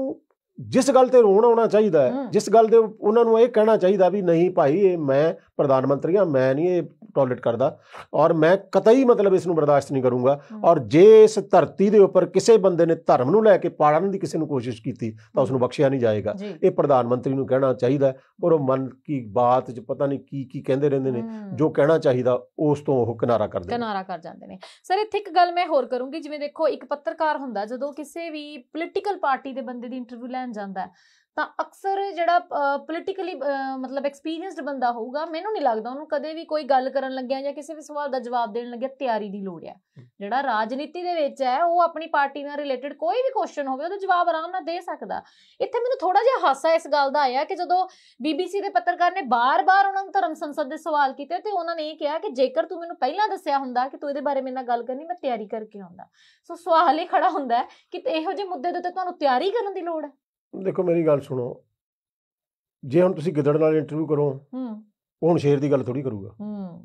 ਜਿਸ ਗੱਲ ਤੇ ਰੋਣ ਆਉਣਾ ਚਾਹੀਦਾ ਹੈ ਜਿਸ ਗੱਲ ਦੇ ਉਹਨਾਂ ਨੂੰ ਇਹ ਕਹਿਣਾ ਚਾਹੀਦਾ ਵੀ ਨਹੀਂ ਭਾਈ ਇਹ ਮੈਂ ਪ੍ਰਧਾਨ ਮੰਤਰੀ ਆ ਮੈਂ ਨਹੀਂ ਇਹ ਟਾਇਲਟ ਕਰਦਾ ਔਰ ਮੈਂ ਕਤਈ ਮਤਲਬ ਇਸ ਨੂੰ ਬਰਦਾਸ਼ਤ ਨਹੀਂ ਕਰੂੰਗਾ ਔਰ ਜੇ ਇਸ ਧਰਤੀ ਦੇ ਉੱਪਰ ਕਿਸੇ ਬੰਦੇ ਨੇ ਧਰਮ ਨੂੰ ਲੈ ਕੇ ਪਾੜਨ ਦੀ ਕਿਸੇ ਨੂੰ ਕੋਸ਼ਿਸ਼ ਕੀਤੀ ਤਾਂ ਉਸ ਨੂੰ ਬਖਸ਼ਿਆ ਨਹੀਂ ਜਾਏਗਾ ਇਹ ਪ੍ਰਧਾਨ ਮੰਤਰੀ ਨੂੰ ਕਹਿਣਾ ਚਾਹੀਦਾ ਔਰ ਉਹ ਮਨ ਕੀ ਬਾਤ ਚ ਪਤਾ ਨਹੀਂ ਕੀ ਕੀ ਕਹਿੰਦੇ ਰਹਿੰਦੇ ਨੇ ਜੋ ਕਹਿਣਾ ਚਾਹੀਦਾ ਉਸ ਤੋਂ ਉਹ ਕਿਨਾਰਾ ਕਰਦੇ ਨੇ ਕਿਨਾਰਾ ਕਰ ਜਾਂਦੇ ਨੇ ਸਰ ਇੱਥੇ ਇੱਕ ਗੱਲ ਮੈਂ ਹੋਰ ਕਰੂੰਗੀ ਜਿਵੇਂ ਦੇਖੋ ਇੱਕ ਪੱਤਰਕਾਰ ਹੁੰਦਾ ਜਦੋਂ ਕਿਸੇ ਵੀ ਪੋਲੀਟੀਕਲ ਪਾਰਟੀ ਦੇ ਬੰਦੇ ਦੀ ਇੰਟਰਵਿਊ ਲੈਣ ਜਾਂਦਾ ਤਾਂ ਅਕਸਰ ਜਿਹੜਾ ਪੋਲੀਟੀਕਲੀ ਮਤਲਬ ਐਕਸਪੀਰੀਅੰਸਡ ਬੰਦਾ ਹੋਊਗਾ ਮੈਨੂੰ ਨਹੀਂ ਲੱਗਦਾ ਉਹਨੂੰ ਕਦੇ ਵੀ ਕੋਈ ਗੱਲ ਕਰਨ ਲੱਗਿਆ ਜਾਂ ਕਿਸੇ ਵੀ ਸਵਾਲ ਦਾ ਜਵਾਬ ਦੇਣ ਲੱਗਿਆ ਤਿਆਰੀ ਦੀ ਲੋੜ ਹੈ ਜਿਹੜਾ ਰਾਜਨੀਤੀ ਦੇ ਵਿੱਚ ਹੈ ਉਹ ਆਪਣੀ ਪਾਰਟੀ ਨਾਲ ਰਿਲੇਟਡ ਕੋਈ ਵੀ ਕੁਐਸਚਨ ਹੋਵੇ ਉਹਦਾ ਜਵਾਬ ਆਰਾਮ ਨਾਲ ਦੇ ਸਕਦਾ ਇੱਥੇ ਮੈਨੂੰ ਥੋੜਾ ਜਿਹਾ ਹਾਸਾ ਇਸ ਗੱਲ ਦਾ ਆਇਆ ਕਿ ਜਦੋਂ ਬੀਬੀਸੀ ਦੇ ਪੱਤਰਕਾਰ ਨੇ ਬਾਰ-ਬਾਰ ਉਹਨਾਂ ਨੂੰ ਧਰਮ ਸੰਸਦ ਦੇ ਸਵਾਲ ਕੀਤੇ ਤੇ ਉਹਨਾਂ ਨੇ ਇਹ ਕਿਹਾ ਕਿ ਜੇਕਰ ਤੂੰ ਮੈਨੂੰ ਪਹਿਲਾਂ ਦੱਸਿਆ ਹੁੰਦਾ ਕਿ ਤੂੰ ਇਹਦੇ ਬਾਰੇ ਮੇਰੇ ਨਾਲ ਗੱਲ ਕਰਨੀ ਮੈਂ ਤਿਆਰੀ ਕਰਕੇ ਆਉਂਦਾ ਸੋ ਸਵਾਲ ਹੀ ਖੜਾ ਹੁੰਦਾ ਕਿ ਇਹੋ ਜਿਹੇ ਮੁੱਦੇ ਦੇ ਉੱਤੇ ਤੁਹਾਨੂੰ ਤਿਆਰੀ ਕਰਨ ਦੀ ਲੋੜ ਹੈ ਦੇਖੋ ਮੇਰੀ ਗੱਲ ਸੁਣੋ ਜੇ ਹੁਣ ਤੁਸੀਂ ਗਿੱਦੜ ਨਾਲ ਇੰਟਰਵਿਊ ਕਰੋ ਹੂੰ ਉਹ ਹੁਣ ਸ਼ੇਰ ਦੀ ਗੱਲ ਥੋੜੀ ਕਰੂਗਾ ਹੂੰ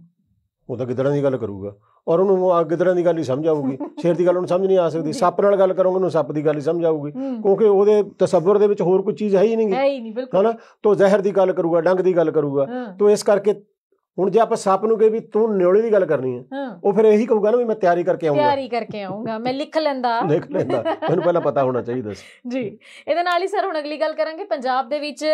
ਉਹ ਤਾਂ ਗਿੱਦੜਾਂ ਦੀ ਗੱਲ ਕਰੂਗਾ ਔਰ ਉਹਨੂੰ ਆ ਗਿੱਦੜਾਂ ਦੀ ਗੱਲ ਹੀ ਸਮਝ ਆਊਗੀ <laughs> ਸ਼ੇਰ ਦੀ ਗੱਲ ਉਹਨੂੰ ਸਮਝ ਨਹੀਂ ਆ ਸਕਦੀ ਸੱਪ ਨਾਲ ਗੱਲ ਕਰੋਗੇ ਉਹਨੂੰ ਸੱਪ ਦੀ ਗੱਲ ਹੀ ਸਮਝ ਆਊਗੀ ਕਿਉਂਕਿ ਉਹਦੇ ਤਸੱਵਰ ਦੇ ਵਿੱਚ ਹੋਰ ਕੋਈ ਚੀਜ਼ ਹੈ ਹੀ ਨਹੀਂਗੀ ਹੈ ਹੀ ਨਹੀਂ ਬਿਲਕੁਲ ਹਨਾ ਤੋਂ ਜ਼ਹਿਰ ਦੀ ਗੱਲ ਕਰੂਗਾ ਡੰਗ ਦੀ ਗੱਲ ਕਰੂਗਾ ਤੋਂ ਇਸ ਕਰਕੇ ਹੁਣ ਜੇ ਆਪਾਂ ਸੱਪ ਨੂੰ ਕਹੇ ਵੀ ਤੂੰ ਨਿਉਲੇ ਦੀ ਗੱਲ ਕਰਨੀ ਹੈ ਉਹ ਫਿਰ ਇਹੀ ਕਹੂਗਾ ਨਾ ਵੀ ਮੈਂ ਤਿਆਰੀ ਕਰਕੇ ਆਉਂਗਾ ਤਿਆਰੀ ਕਰਕੇ ਆਉਂਗਾ ਮੈਂ ਲਿਖ ਲੈਂਦਾ <laughs> ਲਿਖ ਲੈਂਦਾ ਮੈਨੂੰ ਪਹਿਲਾਂ ਪਤਾ ਹੋਣਾ ਚਾਹੀਦਾ ਸੀ ਜੀ ਇਹਦੇ ਨਾਲ ਹੀ ਸਰ ਹੁਣ ਅਗਲੀ ਗੱਲ ਕਰਾਂਗੇ ਪੰਜਾਬ ਦੇ ਵਿੱਚ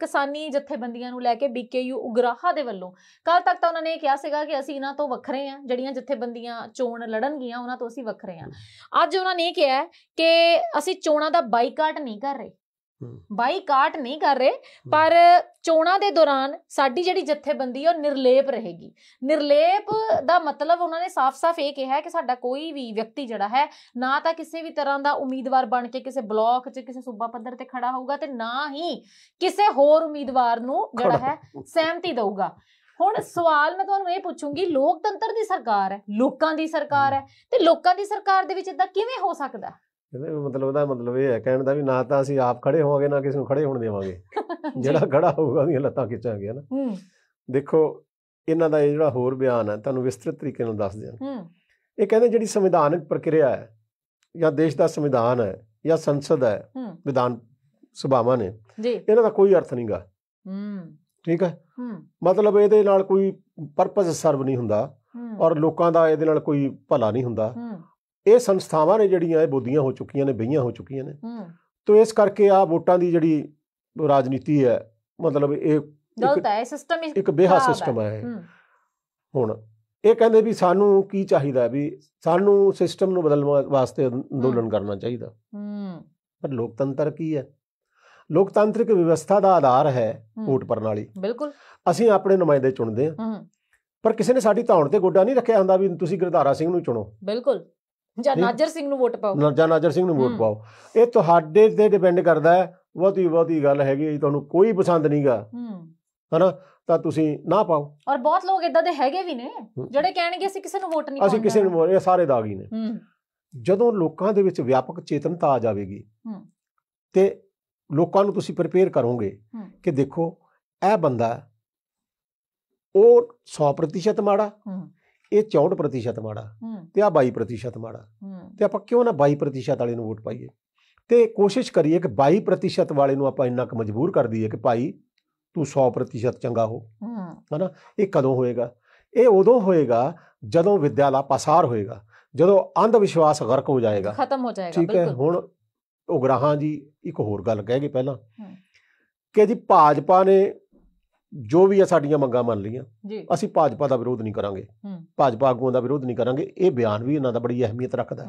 ਕਿਸਾਨੀ ਜਥੇਬੰਦੀਆਂ ਨੂੰ ਲੈ ਕੇ ਬੀਕੇਯੂ ਉਗਰਾਹਾ ਦੇ ਵੱਲੋਂ ਕੱਲ ਤੱਕ ਤਾਂ ਉਹਨਾਂ ਨੇ ਕਿਹਾ ਸੀਗਾ ਕਿ ਅਸੀਂ ਇਹਨਾਂ ਤੋਂ ਵੱਖਰੇ ਆ ਜਿਹੜੀਆਂ ਜਥੇਬੰਦੀਆਂ ਚੋਣ ਲੜਨਗੀਆਂ ਉਹਨਾਂ ਤੋਂ ਅਸੀਂ ਵੱਖਰੇ ਆ ਅੱਜ ਉਹਨਾਂ ਨੇ ਕਿਹਾ ਕਿ ਅਸੀਂ ਚੋਣਾਂ ਦਾ ਬਾਈਕਾਟ ਨਹੀਂ ਕਰ ਰਹੇ ਬਾਈਕਾਟ ਨਹੀਂ ਕਰ ਰਹੇ ਪਰ ਚੋਣਾਂ ਦੇ ਦੌਰਾਨ ਸਾਡੀ ਜਿਹੜੀ ਜਥੇਬੰਦੀ ਉਹ ਨਿਰਲੇਪ ਰਹੇਗੀ ਨਿਰਲੇਪ ਦਾ ਮਤਲਬ ਉਹਨਾਂ ਨੇ ਸਾਫ਼-ਸਾਫ਼ ਇਹ ਕਿਹਾ ਕਿ ਸਾਡਾ ਕੋਈ ਵੀ ਵਿਅਕਤੀ ਜਿਹੜਾ ਹੈ ਨਾ ਤਾਂ ਕਿਸੇ ਵੀ ਤਰ੍ਹਾਂ ਦਾ ਉਮੀਦਵਾਰ ਬਣ ਕੇ ਕਿਸੇ ਬਲਾਕ 'ਚ ਕਿਸੇ ਸੂਬਾ ਪੱਧਰ ਤੇ ਖੜਾ ਹੋਊਗਾ ਤੇ ਨਾ ਹੀ ਕਿਸੇ ਹੋਰ ਉਮੀਦਵਾਰ ਨੂੰ ਜਿਹੜਾ ਹੈ ਸਹਿਮਤੀ ਦੇਊਗਾ ਹੁਣ ਸਵਾਲ ਮੈਂ ਤੁਹਾਨੂੰ ਇਹ ਪੁੱਛੂੰਗੀ ਲੋਕਤੰਤਰ ਦੀ ਸਰਕਾਰ ਹੈ ਲੋਕਾਂ ਦੀ ਸਰਕਾਰ ਹੈ ਤੇ ਲੋਕਾਂ ਦੀ ਸਰਕਾਰ ਦੇ ਵਿੱਚ ਇਦਾਂ ਕਿਵੇਂ ਹੋ ਸਕਦਾ ਕਹਿੰਦੇ ਮਤਲਬ ਦਾ ਮਤਲਬ ਇਹ ਹੈ ਕਹਿਣ ਦਾ ਵੀ ਨਾ ਤਾਂ ਅਸੀਂ ਆਪ ਖੜੇ ਹੋਵਾਂਗੇ ਨਾ ਕਿਸੇ ਨੂੰ ਖੜੇ ਹੋਣ ਦੇਵਾਂਗੇ <laughs> ਜਿਹੜਾ ਖੜਾ ਹੋਊਗਾ ਉਹਦੀਆਂ ਲੱਤਾਂ ਖਿੱਚਾਂਗੇ ਹਨਾ ਦੇਖੋ ਇਹਨਾਂ ਦਾ ਇਹ ਜਿਹੜਾ ਹੋਰ ਬਿਆਨ ਹੈ ਤੁਹਾਨੂੰ ਵਿਸਤ੍ਰਿਤ ਤਰੀਕੇ ਨਾਲ ਦੱਸ ਦਿਆਂ ਇਹ ਕਹਿੰਦੇ ਜਿਹੜੀ ਸੰਵਿਧਾਨਕ ਪ੍ਰਕਿਰਿਆ ਹੈ ਜਾਂ ਦੇਸ਼ ਦਾ ਸੰਵਿਧਾਨ ਹੈ ਜਾਂ ਸੰਸਦ ਹੈ ਵਿਧਾਨ ਸਭਾਵਾਂ ਨੇ ਇਹਨਾਂ ਦਾ ਕੋਈ ਅਰਥ ਨਹੀਂਗਾ ਠੀਕ ਹੈ ਮਤਲਬ ਇਹਦੇ ਨਾਲ ਕੋਈ ਪਰਪਸ ਸਰਵ ਨਹੀਂ ਹੁੰਦਾ ਔਰ ਲੋਕਾਂ ਦਾ ਇਹਦੇ ਨਾਲ ਕੋਈ ਭਲਾ ਨਹੀਂ ਹੁੰਦਾ ਇਹ ਸੰਸਥਾਵਾਂ ਨੇ ਜਿਹੜੀਆਂ ਇਹ ਬੋਧੀਆਂ ਹੋ ਚੁੱਕੀਆਂ ਨੇ ਬਈਆਂ ਹੋ ਚੁੱਕੀਆਂ ਨੇ ਹੂੰ ਤੋਂ ਇਸ ਕਰਕੇ ਆ ਵੋਟਾਂ ਦੀ ਜਿਹੜੀ ਰਾਜਨੀਤੀ ਹੈ ਮਤਲਬ ਇਹ ਗਲਤ ਹੈ ਸਿਸਟਮ ਇੱਕ ਬੇਹਾ ਸਿਸਟਮ ਹੈ ਹੁਣ ਇਹ ਕਹਿੰਦੇ ਵੀ ਸਾਨੂੰ ਕੀ ਚਾਹੀਦਾ ਵੀ ਸਾਨੂੰ ਸਿਸਟਮ ਨੂੰ ਬਦਲਣ ਵਾਸਤੇ ਅੰਦੋਲਨ ਕਰਨਾ ਚਾਹੀਦਾ ਹੂੰ ਪਰ ਲੋਕਤੰਤਰ ਕੀ ਹੈ ਲੋਕਤਾਂਤਰਿਕ ਵਿਵਸਥਾ ਦਾ ਆਧਾਰ ਹੈ ਵੋਟ ਪ੍ਰਣਾਲੀ ਬਿਲਕੁਲ ਅਸੀਂ ਆਪਣੇ ਨੁਮਾਇੰਦੇ ਚੁਣਦੇ ਹਾਂ ਪਰ ਕਿਸੇ ਨੇ ਸਾਡੀ ਧੌਣ ਤੇ ਗੋਡਾ ਨਹੀਂ ਰੱਖਿਆ ਹੁੰਦਾ ਵੀ ਤੁਸੀਂ ਗੁਰਧਾਰਾ ਸਿੰਘ ਨੂੰ ਚੁਣੋ ਬਿਲਕੁਲ ਜਾਂ ਨਾਜਰ ਸਿੰਘ ਨੂੰ ਵੋਟ ਪਾਓ ਜਾਂ ਨਾਜਰ ਸਿੰਘ ਨੂੰ ਵੋਟ ਪਾਓ ਇਹ ਤੁਹਾਡੇ ਤੇ ਡਿਪੈਂਡ ਕਰਦਾ ਹੈ ਬਹੁਤੀ ਬਹੁਤੀ ਗੱਲ ਹੈਗੀ ਤੁਹਾਨੂੰ ਕੋਈ ਪਸੰਦ ਨਹੀਂਗਾ ਹਨਾ ਤਾਂ ਤੁਸੀਂ ਨਾ ਪਾਓ ਔਰ ਬਹੁਤ ਲੋਕ ਇਦਾਂ ਦੇ ਹੈਗੇ ਵੀ ਨੇ ਜਿਹੜੇ ਕਹਿਣਗੇ ਅਸੀਂ ਕਿਸੇ ਨੂੰ ਵੋਟ ਨਹੀਂ ਪਾਉਂਦੇ ਅਸੀਂ ਕਿਸੇ ਨੂੰ ਇਹ ਸਾਰੇ ਦਾਗੀ ਨੇ ਜਦੋਂ ਲੋਕਾਂ ਦੇ ਵਿੱਚ ਵਿਆਪਕ ਚੇਤਨਤਾ ਆ ਜਾਵੇਗੀ ਤੇ ਲੋਕਾਂ ਨੂੰ ਤੁਸੀਂ ਪ੍ਰੇਪੇਅਰ ਕਰੋਗੇ ਕਿ ਦੇਖੋ ਇਹ ਬੰਦਾ ਉਹ 100% ਮਾੜਾ ਇਹ 64% ਮਾੜਾ ਤੇ ਆ 22% ਮਾੜਾ ਤੇ ਆਪਾਂ ਕਿਉਂ ਨਾ 22% ਵਾਲੇ ਨੂੰ ਵੋਟ ਪਾਈਏ ਤੇ ਕੋਸ਼ਿਸ਼ ਕਰੀਏ ਕਿ 22% ਵਾਲੇ ਨੂੰ ਆਪਾਂ ਇੰਨਾ ਕੁ ਮਜਬੂਰ ਕਰ ਦਈਏ ਕਿ ਭਾਈ ਤੂੰ 100% ਚੰਗਾ ਹੋ ਹਨਾ ਇਹ ਕਦੋਂ ਹੋਏਗਾ ਇਹ ਉਦੋਂ ਹੋਏਗਾ ਜਦੋਂ ਵਿਦਿਆ ਦਾ ਪਸਾਰ ਹੋਏਗਾ ਜਦੋਂ ਅੰਧ ਵਿਸ਼ਵਾਸ ਗਰਕ ਹੋ ਜਾਏਗਾ ਖਤਮ ਹੋ ਜਾਏਗਾ ਠੀਕ ਹੈ ਹੁਣ ਉਗਰਾਹਾਂ ਜੀ ਇੱਕ ਹੋਰ ਗੱਲ ਕਹਿ ਗਏ ਪਹਿਲਾਂ ਕਿ ਜੀ ਭਾਜਪਾ ਨੇ ਜੋ ਵੀ ਆ ਸਾਡੀਆਂ ਮੰਗਾਂ ਮੰਨ ਲਈਆਂ ਅਸੀਂ ਭਾਜਪਾ ਦਾ ਵਿਰੋਧ ਨਹੀਂ ਕਰਾਂਗੇ ਭਾਜਪਾ ਆਗੂਆਂ ਦਾ ਵਿਰੋਧ ਨਹੀਂ ਕਰਾਂਗੇ ਇਹ ਬਿਆਨ ਵੀ ਇਹਨਾਂ ਦਾ ਬੜੀ ਅਹਿਮੀਅਤ ਰੱਖਦਾ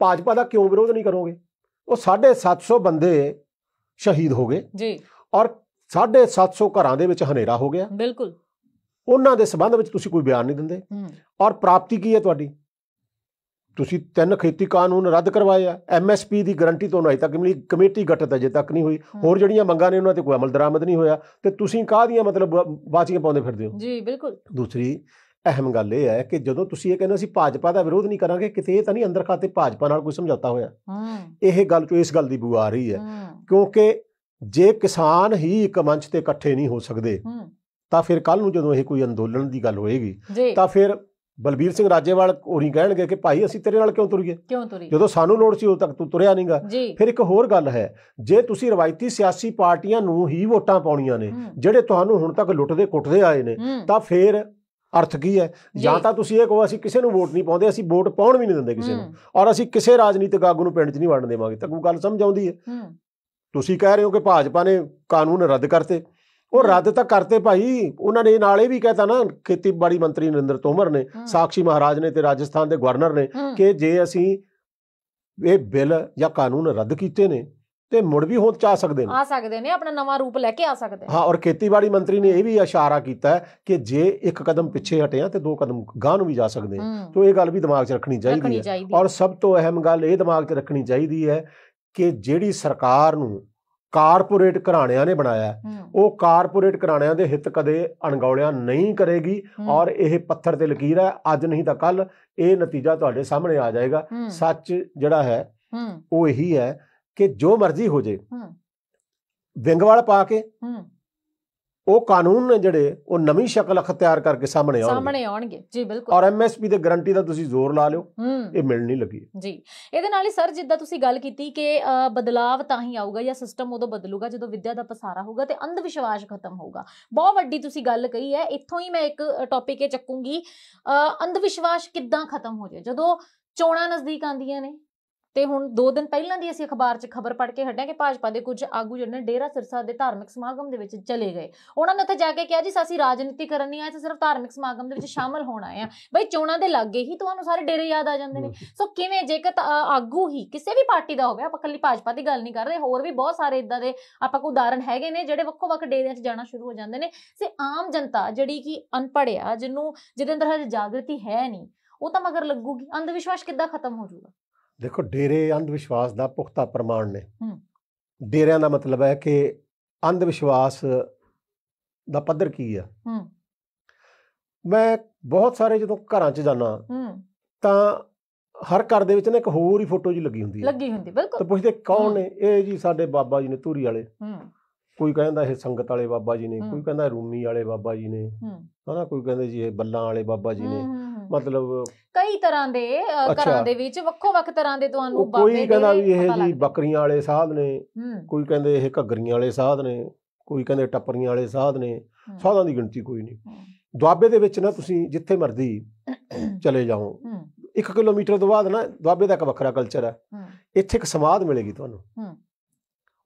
ਭਾਜਪਾ ਦਾ ਕਿਉਂ ਵਿਰੋਧ ਨਹੀਂ ਕਰੋਗੇ ਉਹ 750 ਬੰਦੇ ਸ਼ਹੀਦ ਹੋ ਗਏ ਜੀ ਔਰ 750 ਘਰਾਂ ਦੇ ਵਿੱਚ ਹਨੇਰਾ ਹੋ ਗਿਆ ਬਿਲਕੁਲ ਉਹਨਾਂ ਦੇ ਸਬੰਧ ਵਿੱਚ ਤੁਸੀਂ ਕੋਈ ਬਿਆਨ ਨਹੀਂ ਦਿੰਦੇ ਔਰ ਪ੍ਰਾਪਤੀ ਕੀ ਹੈ ਤੁਹਾਡੀ ਤੁਸੀਂ ਤਿੰਨ ਖੇਤੀ ਕਾਨੂੰਨ ਰੱਦ ਕਰਵਾਏ ਆ ਐਮਐਸਪੀ ਦੀ ਗਾਰੰਟੀ ਤੋਂ ਨਹੀਂ ਤੱਕ ਮਿਲੀ ਕਮੇਟੀ ਗਠਿਤ ਅਜੇ ਤੱਕ ਨਹੀਂ ਹੋਈ ਹੋਰ ਜਿਹੜੀਆਂ ਮੰਗਾਂ ਨੇ ਉਹਨਾਂ ਤੇ ਕੋਈ ਅਮਲ ਦਰਾਮਦ ਨਹੀਂ ਹੋਇਆ ਤੇ ਤੁਸੀਂ ਕਾਹਦੀਆਂ ਮਤਲਬ ਬਾਚੀਆਂ ਪਾਉਂਦੇ ਫਿਰਦੇ ਹੋ ਜੀ ਬਿਲਕੁਲ ਦੂਸਰੀ ਅਹਿਮ ਗੱਲ ਇਹ ਹੈ ਕਿ ਜਦੋਂ ਤੁਸੀਂ ਇਹ ਕਹਿੰਦੇ ਸੀ ਭਾਜਪਾ ਦਾ ਵਿਰੋਧ ਨਹੀਂ ਕਰਾਂਗੇ ਕਿਤੇ ਇਹ ਤਾਂ ਨਹੀਂ ਅੰਦਰ ਖਾਤੇ ਭਾਜਪਾ ਨਾਲ ਕੋਈ ਸਮਝੌਤਾ ਹੋਇਆ ਇਹ ਗੱਲ ਚੋਂ ਇਸ ਗੱਲ ਦੀ ਬੂ ਆ ਰਹੀ ਹੈ ਕਿਉਂਕਿ ਜੇ ਕਿਸਾਨ ਹੀ ਇੱਕ ਮੰਚ ਤੇ ਇਕੱਠੇ ਨਹੀਂ ਹੋ ਸਕਦੇ ਤਾਂ ਫਿਰ ਕੱਲ ਨੂੰ ਜਦੋਂ ਇਹ ਕੋਈ ਅੰਦੋਲਨ ਦੀ ਗੱਲ ਹੋਏਗੀ ਤਾਂ ਫਿਰ ਬਲਬੀਰ ਸਿੰਘ ਰਾਜੇਵਾਲ ਹੋਰੀ ਕਹਿਣਗੇ ਕਿ ਭਾਈ ਅਸੀਂ ਤੇਰੇ ਨਾਲ ਕਿਉਂ ਤੁਰੀਏ ਕਿਉਂ ਤੁਰੀਏ ਜਦੋਂ ਸਾਨੂੰ ਲੋੜ ਸੀ ਉਦੋਂ ਤੱਕ ਤੂੰ ਤੁਰਿਆ ਨਹੀਂਗਾ ਫਿਰ ਇੱਕ ਹੋਰ ਗੱਲ ਹੈ ਜੇ ਤੁਸੀਂ ਰਵਾਇਤੀ ਸਿਆਸੀ ਪਾਰਟੀਆਂ ਨੂੰ ਹੀ ਵੋਟਾਂ ਪਾਉਣੀਆਂ ਨੇ ਜਿਹੜੇ ਤੁਹਾਨੂੰ ਹੁਣ ਤੱਕ ਲੁੱਟਦੇ ਕੁੱਟਦੇ ਆਏ ਨੇ ਤਾਂ ਫਿਰ ਅਰਥ ਕੀ ਹੈ ਜਾਂ ਤਾਂ ਤੁਸੀਂ ਇਹ ਕਹੋ ਅਸੀਂ ਕਿਸੇ ਨੂੰ ਵੋਟ ਨਹੀਂ ਪਾਉਂਦੇ ਅਸੀਂ ਵੋਟ ਪਾਉਣ ਵੀ ਨਹੀਂ ਦਿੰਦੇ ਕਿਸੇ ਨੂੰ ਔਰ ਅਸੀਂ ਕਿਸੇ ਰਾਜਨੀਤਿਕ ਆਗੂ ਨੂੰ ਪਿੰਡ 'ਚ ਨਹੀਂ ਵੜਨ ਦੇਵਾਂਗੇ ਤਾਂ ਕੋਈ ਗੱਲ ਸਮਝ ਆਉਂਦੀ ਹੈ ਤੁਸੀਂ ਕਹਿ ਰਹੇ ਹੋ ਕਿ ਭਾਜਪਾ ਨੇ ਕਾਨੂੰਨ ਰੱਦ ਕਰਤੇ ਉਹ ਰੱਦ ਤਾਂ ਕਰਤੇ ਭਾਈ ਉਹਨਾਂ ਨੇ ਨਾਲ ਇਹ ਵੀ ਕਹਿਤਾ ਨਾ ਖੇਤੀਬਾੜੀ ਮੰਤਰੀ ਨਰਿੰਦਰ ਤੋਮਰ ਨੇ ਸਾਖੀ ਮਹਾਰਾਜ ਨੇ ਤੇ ਰਾਜਸਥਾਨ ਦੇ ਗਵਰਨਰ ਨੇ ਕਿ ਜੇ ਅਸੀਂ ਇਹ ਬਿੱਲ ਜਾਂ ਕਾਨੂੰਨ ਰੱਦ ਕੀਤੇ ਨੇ ਤੇ ਮੁੜ ਵੀ ਹੋਂਦ ਚਾ ਸਕਦੇ ਨੇ ਆ ਸਕਦੇ ਨੇ ਆਪਣਾ ਨਵਾਂ ਰੂਪ ਲੈ ਕੇ ਆ ਸਕਦੇ ਹਾਂ ਔਰ ਖੇਤੀਬਾੜੀ ਮੰਤਰੀ ਨੇ ਇਹ ਵੀ ਇਸ਼ਾਰਾ ਕੀਤਾ ਕਿ ਜੇ ਇੱਕ ਕਦਮ ਪਿੱਛੇ ਹਟਿਆ ਤੇ ਦੋ ਕਦਮ ਗਾਂ ਨੂੰ ਵੀ ਜਾ ਸਕਦੇ ਨੇ ਤੋਂ ਇਹ ਗੱਲ ਵੀ ਦਿਮਾਗ 'ਚ ਰੱਖਣੀ ਚਾਹੀਦੀ ਹੈ ਔਰ ਸਭ ਤੋਂ ਅਹਿਮ ਗੱਲ ਇਹ ਦਿਮਾਗ 'ਚ ਰੱਖਣੀ ਚਾਹੀਦੀ ਹੈ ਕਿ ਜਿਹੜੀ ਸਰਕਾਰ ਨੂੰ ਕਾਰਪੋਰੇਟ ਘਰਾਣਿਆਂ ਨੇ ਬਣਾਇਆ ਉਹ ਕਾਰਪੋਰੇਟ ਘਰਾਣਿਆਂ ਦੇ ਹਿੱਤ ਕਦੇ ਅਣਗੌਲਿਆ ਨਹੀਂ ਕਰੇਗੀ ਔਰ ਇਹ ਪੱਥਰ ਤੇ ਲਕੀਰ ਹੈ ਅੱਜ ਨਹੀਂ ਤਾਂ ਕੱਲ ਇਹ ਨਤੀਜਾ ਤੁਹਾਡੇ ਸਾਹਮਣੇ ਆ ਜਾਏਗਾ ਸੱਚ ਜਿਹੜਾ ਹੈ ਉਹ ਇਹੀ ਹੈ ਕਿ ਜੋ ਮਰਜ਼ੀ ਹੋ ਜੇ ਵਿੰਗ ਵਾਲ ਪਾ ਕੇ ਉਹ ਕਾਨੂੰਨ ਨੇ ਜਿਹੜੇ ਉਹ ਨਵੀਂ ਸ਼ਕਲ ਅਖਤਿਆਰ ਕਰਕੇ ਸਾਹਮਣੇ ਆਉਣਗੇ ਸਾਹਮਣੇ ਆਉਣਗੇ ਜੀ ਬਿਲਕੁਲ ਔਰ ਐਮਐਸਪੀ ਦੇ ਗਾਰੰਟੀ ਦਾ ਤੁਸੀਂ ਜ਼ੋਰ ਲਾ ਲਿਓ ਇਹ ਮਿਲ ਨਹੀਂ ਲੱਗੀ ਜੀ ਇਹਦੇ ਨਾਲ ਹੀ ਸਰ ਜਿੱਦਾਂ ਤੁਸੀਂ ਗੱਲ ਕੀਤੀ ਕਿ ਬਦਲਾਵ ਤਾਂ ਹੀ ਆਊਗਾ ਜਾਂ ਸਿਸਟਮ ਉਦੋਂ ਬਦਲੂਗਾ ਜਦੋਂ ਵਿਦਿਆ ਦਾ ਪਸਾਰਾ ਹੋਊਗਾ ਤੇ ਅੰਧ ਵਿਸ਼ਵਾਸ ਖਤਮ ਹੋਊਗਾ ਬਹੁਤ ਵੱਡੀ ਤੁਸੀਂ ਗੱਲ ਕਹੀ ਹੈ ਇੱਥੋਂ ਹੀ ਮੈਂ ਇੱਕ ਟੌਪਿਕ ਇਹ ਚੱਕੂਗੀ ਅੰਧ ਵਿਸ਼ਵਾਸ ਕਿੱਦਾਂ ਖਤਮ ਹੋ ਜਾਏ ਜਦੋਂ ਚੋਣਾਂ ਨਜ਼ਦੀਕ ਆਂਦੀਆਂ ਨੇ ਤੇ ਹੁਣ 2 ਦਿਨ ਪਹਿਲਾਂ ਦੀ ਅਸੀਂ ਅਖਬਾਰ 'ਚ ਖਬਰ ਪੜ੍ਹ ਕੇ ਹਟਿਆ ਕਿ ਭਾਜਪਾ ਦੇ ਕੁਝ ਆਗੂ ਜਿਹੜੇ ਡੇਰਾ ਸਿਰਸਾ ਦੇ ਧਾਰਮਿਕ ਸਮਾਗਮ ਦੇ ਵਿੱਚ ਚਲੇ ਗਏ ਉਹਨਾਂ ਨੇ ਉੱਥੇ ਜਾ ਕੇ ਕਿਹਾ ਜੀ ਅਸੀਂ ਰਾਜਨੀਤੀ ਕਰਨ ਨਹੀਂ ਆਏ ਤੇ ਸਿਰਫ ਧਾਰਮਿਕ ਸਮਾਗਮ ਦੇ ਵਿੱਚ ਸ਼ਾਮਲ ਹੋਣ ਆਏ ਆ ਬਈ ਚੋਣਾਂ ਦੇ ਲਾਗੇ ਹੀ ਤੁਹਾਨੂੰ ਸਾਰੇ ਡੇਰੇ ਯਾਦ ਆ ਜਾਂਦੇ ਨੇ ਸੋ ਕਿਵੇਂ ਜੇਕਰ ਆਗੂ ਹੀ ਕਿਸੇ ਵੀ ਪਾਰਟੀ ਦਾ ਹੋਵੇ ਆਪਾਂ ਕੱਲੀ ਭਾਜਪਾ ਦੀ ਗੱਲ ਨਹੀਂ ਕਰ ਰਹੇ ਹੋਰ ਵੀ ਬਹੁਤ ਸਾਰੇ ਇਦਾਂ ਦੇ ਆਪਾਂ ਕੋ ਉਦਾਹਰਣ ਹੈਗੇ ਨੇ ਜਿਹੜੇ ਵੱਖੋ ਵੱਖ ਡੇਰਿਆਂ 'ਚ ਜਾਣਾ ਸ਼ੁਰੂ ਹੋ ਜਾਂਦੇ ਨੇ ਸੇ ਆਮ ਜਨਤਾ ਜਿਹੜੀ ਕਿ ਅਨਪੜ੍ਹ ਆ ਜਿਹਨੂੰ ਜਿਹਦੇ ਅੰਦਰ ਹਜੇ ਜਾਗਰਤੀ ਹੈ ਨਹੀਂ ਉਹ ਤਾਂ ਮਗਰ ਲੱਗੂਗੀ ਅੰਧ ਵਿਸ਼ਵਾਸ ਕਿੱਦਾਂ ਖਤਮ ਹੋ ਜਾਊਗਾ ਦੇਖੋ ਡੇਰੇ ਅੰਧ ਵਿਸ਼ਵਾਸ ਦਾ ਪੁਖਤਾ ਪ੍ਰਮਾਣ ਨੇ ਹੂੰ ਡੇਰਿਆਂ ਦਾ ਮਤਲਬ ਹੈ ਕਿ ਅੰਧ ਵਿਸ਼ਵਾਸ ਦਾ ਪੱਧਰ ਕੀ ਆ ਹੂੰ ਮੈਂ ਬਹੁਤ ਸਾਰੇ ਜਦੋਂ ਘਰਾਂ 'ਚ ਜਾਣਾ ਤਾਂ ਹਰ ਘਰ ਦੇ ਵਿੱਚ ਨਾ ਇੱਕ ਹੋਰ ਹੀ ਫੋਟੋ ਜੀ ਲੱਗੀ ਹੁੰਦੀ ਹੈ ਲੱਗੀ ਹੁੰਦੀ ਬਿਲਕੁਲ ਤਾਂ ਪੁੱਛਦੇ ਕੌਣ ਨੇ ਇਹ ਜੀ ਸਾਡੇ ਬਾਬਾ ਜੀ ਨੇ ਧੂਰੀ ਵਾਲੇ ਹੂੰ ਕੋਈ ਕਹਿੰਦਾ ਇਹ ਸੰਗਤ ਵਾਲੇ ਬਾਬਾ ਜੀ ਨੇ ਕੋਈ ਕਹਿੰਦਾ ਰੂਮੀ ਵਾਲੇ ਬਾਬਾ ਜੀ ਨੇ ਹੂੰ ਹਨਾ ਕੋਈ ਕਹਿੰਦੇ ਜੀ ਇਹ ਬੱਲਾਂ ਵਾਲੇ ਬਾਬਾ ਜੀ ਨੇ ਮਤਲਬ ਕਈ ਤਰ੍ਹਾਂ ਦੇ ਘਰਾਂ ਦੇ ਵਿੱਚ ਵੱਖੋ ਵੱਖ ਤਰ੍ਹਾਂ ਦੇ ਤੁਹਾਨੂੰ ਬਾਬੇ ਦੇ ਕੋਈ ਕਹਿੰਦਾ ਵੀ ਇਹ ਜੀ ਬੱਕਰੀਆਂ ਵਾਲੇ ਸਾਧ ਨੇ ਕੋਈ ਕਹਿੰਦੇ ਇਹ ਘੱਗਰੀਆਂ ਵਾਲੇ ਸਾਧ ਨੇ ਕੋਈ ਕਹਿੰਦੇ ਟੱਪਰੀਆਂ ਵਾਲੇ ਸਾਧ ਨੇ ਸਾਧਾਂ ਦੀ ਗਿਣਤੀ ਕੋਈ ਨਹੀਂ ਦੁਆਬੇ ਦੇ ਵਿੱਚ ਨਾ ਤੁਸੀਂ ਜਿੱਥੇ ਮਰਜ਼ੀ ਚਲੇ ਜਾਓ 1 ਕਿਲੋਮੀਟਰ ਤੋਂ ਬਾਅਦ ਨਾ ਦੁਆਬੇ ਦਾ ਇੱਕ ਵੱਖਰਾ ਕਲਚਰ ਹੈ ਇੱਥੇ ਇੱਕ ਸਮਾਦ ਮਿਲੇਗੀ ਤੁਹਾਨੂੰ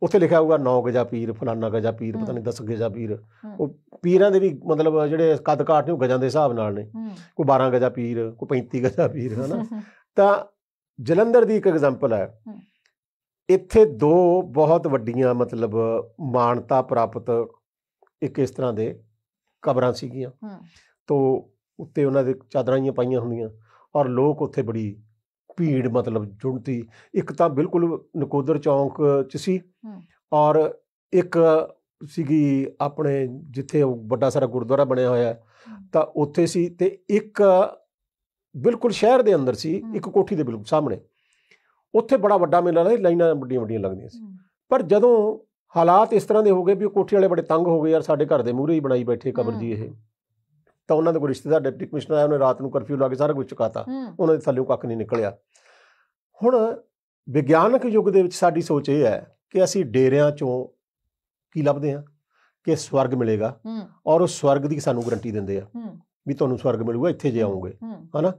ਉੱਥੇ ਲਿਖਿਆ ਹੋਊਗਾ 9 ਗਜਾ ਪੀਰ ਫਲਾਨਾ ਗਜਾ ਪੀਰ ਪਤਾ ਨਹੀਂ 10 ਗਜਾ ਪੀਰ ਉਹ ਪੀਰਾਂ ਦੇ ਵੀ ਮਤਲਬ ਜਿਹੜੇ ਕੱਦ ਕਾਟ ਨੇ ਉਹ ਗਜਾਂ ਦੇ ਹਿਸਾਬ ਨਾਲ ਨੇ ਕੋਈ 12 ਗਜਾ ਪੀਰ ਕੋਈ 35 ਗਜਾ ਪੀਰ ਹਨਾ ਤਾਂ ਜਲੰਧਰ ਦੀ ਇੱਕ ਐਗਜ਼ਾਮਪਲ ਹੈ ਇੱਥੇ ਦੋ ਬਹੁਤ ਵੱਡੀਆਂ ਮਤਲਬ ਮਾਨਤਾ ਪ੍ਰਾਪਤ ਇੱਕ ਇਸ ਤਰ੍ਹਾਂ ਦੇ ਕਬਰਾਂ ਸੀਗੀਆਂ ਤੋਂ ਉੱਤੇ ਉਹਨਾਂ ਦੇ ਚਾਦਰਾਂ ਹੀ ਪਾਈਆਂ ਹੁੰਦੀਆਂ ਔਰ ਲੋਕ ਉੱਥੇ ਬੜੀ ਭੀੜ ਮਤਲਬ ਜੁੜਦੀ ਇੱਕ ਤਾਂ ਬਿਲਕੁਲ ਨਕੋਦਰ ਚੌਂਕ ਚ ਸੀ ਔਰ ਇੱਕ ਸੀਗੀ ਆਪਣੇ ਜਿੱਥੇ ਵੱਡਾ ਸਾਰਾ ਗੁਰਦੁਆਰਾ ਬਣਿਆ ਹੋਇਆ ਤਾਂ ਉੱਥੇ ਸੀ ਤੇ ਇੱਕ ਬਿਲਕੁਲ ਸ਼ਹਿਰ ਦੇ ਅੰਦਰ ਸੀ ਇੱਕ ਕੋਠੀ ਦੇ ਬਿਲਕੁਲ ਸਾਹਮਣੇ ਉੱਥੇ ਬੜਾ ਵੱਡਾ ਮੇਲਾ ਲੱਗਦਾ ਲਾਈਨਾਂ ਵੱਡੀਆਂ ਵੱਡੀਆਂ ਲੱਗਦੀਆਂ ਸੀ ਪਰ ਜਦੋਂ ਹਾਲਾਤ ਇਸ ਤਰ੍ਹਾਂ ਦੇ ਹੋ ਗਏ ਵੀ ਉਹ ਕੋਠੀ ਵਾਲੇ ਬੜੇ ਤੰਗ ਹੋ ਗਏ ਯਾਰ ਸਾਡੇ ਘਰ ਦੇ ਮੂਹਰੇ ਹੀ ਬਣਾਈ ਬੈਠੇ ਕਬਰ ਜੀ ਇਹ ਤਾਂ ਉਹਨਾਂ ਦੇ ਕੋਈ ਰਿਸ਼ਤੇਦਾਰ ਡਿਪਟੀ ਕਮਿਸ਼ਨਰ ਆਇਆ ਉਹਨੇ ਰਾਤ ਨੂੰ ਕਰਫਿਊ ਲਾ ਕੇ ਸਾਰਾ ਕੁਝ ਚੁਕਾਤਾ ਉਹਨਾਂ ਦੇ ਥੱਲੇ ਕੱਖ ਨਹੀਂ ਨਿਕਲਿਆ ਹੁਣ ਵਿਗਿਆਨਕ ਯੁੱਗ ਦੇ ਵਿੱਚ ਸਾਡੀ ਸੋਚ ਇਹ ਹੈ ਕਿ ਅਸੀਂ ਡੇਰਿਆਂ ਚੋਂ ਕੀ ਲੱਭਦੇ ਹਾਂ ਕਿ ਸਵਰਗ ਮਿਲੇਗਾ ਔਰ ਉਹ ਸਵਰਗ ਦੀ ਸਾਨੂੰ ਗਰੰਟੀ ਦਿੰਦੇ ਆ ਵੀ ਤੁਹਾਨੂੰ ਸਵਰਗ ਮਿਲੂਗਾ ਇੱਥੇ ਜੇ ਆਉਂਗੇ ਹਨਾ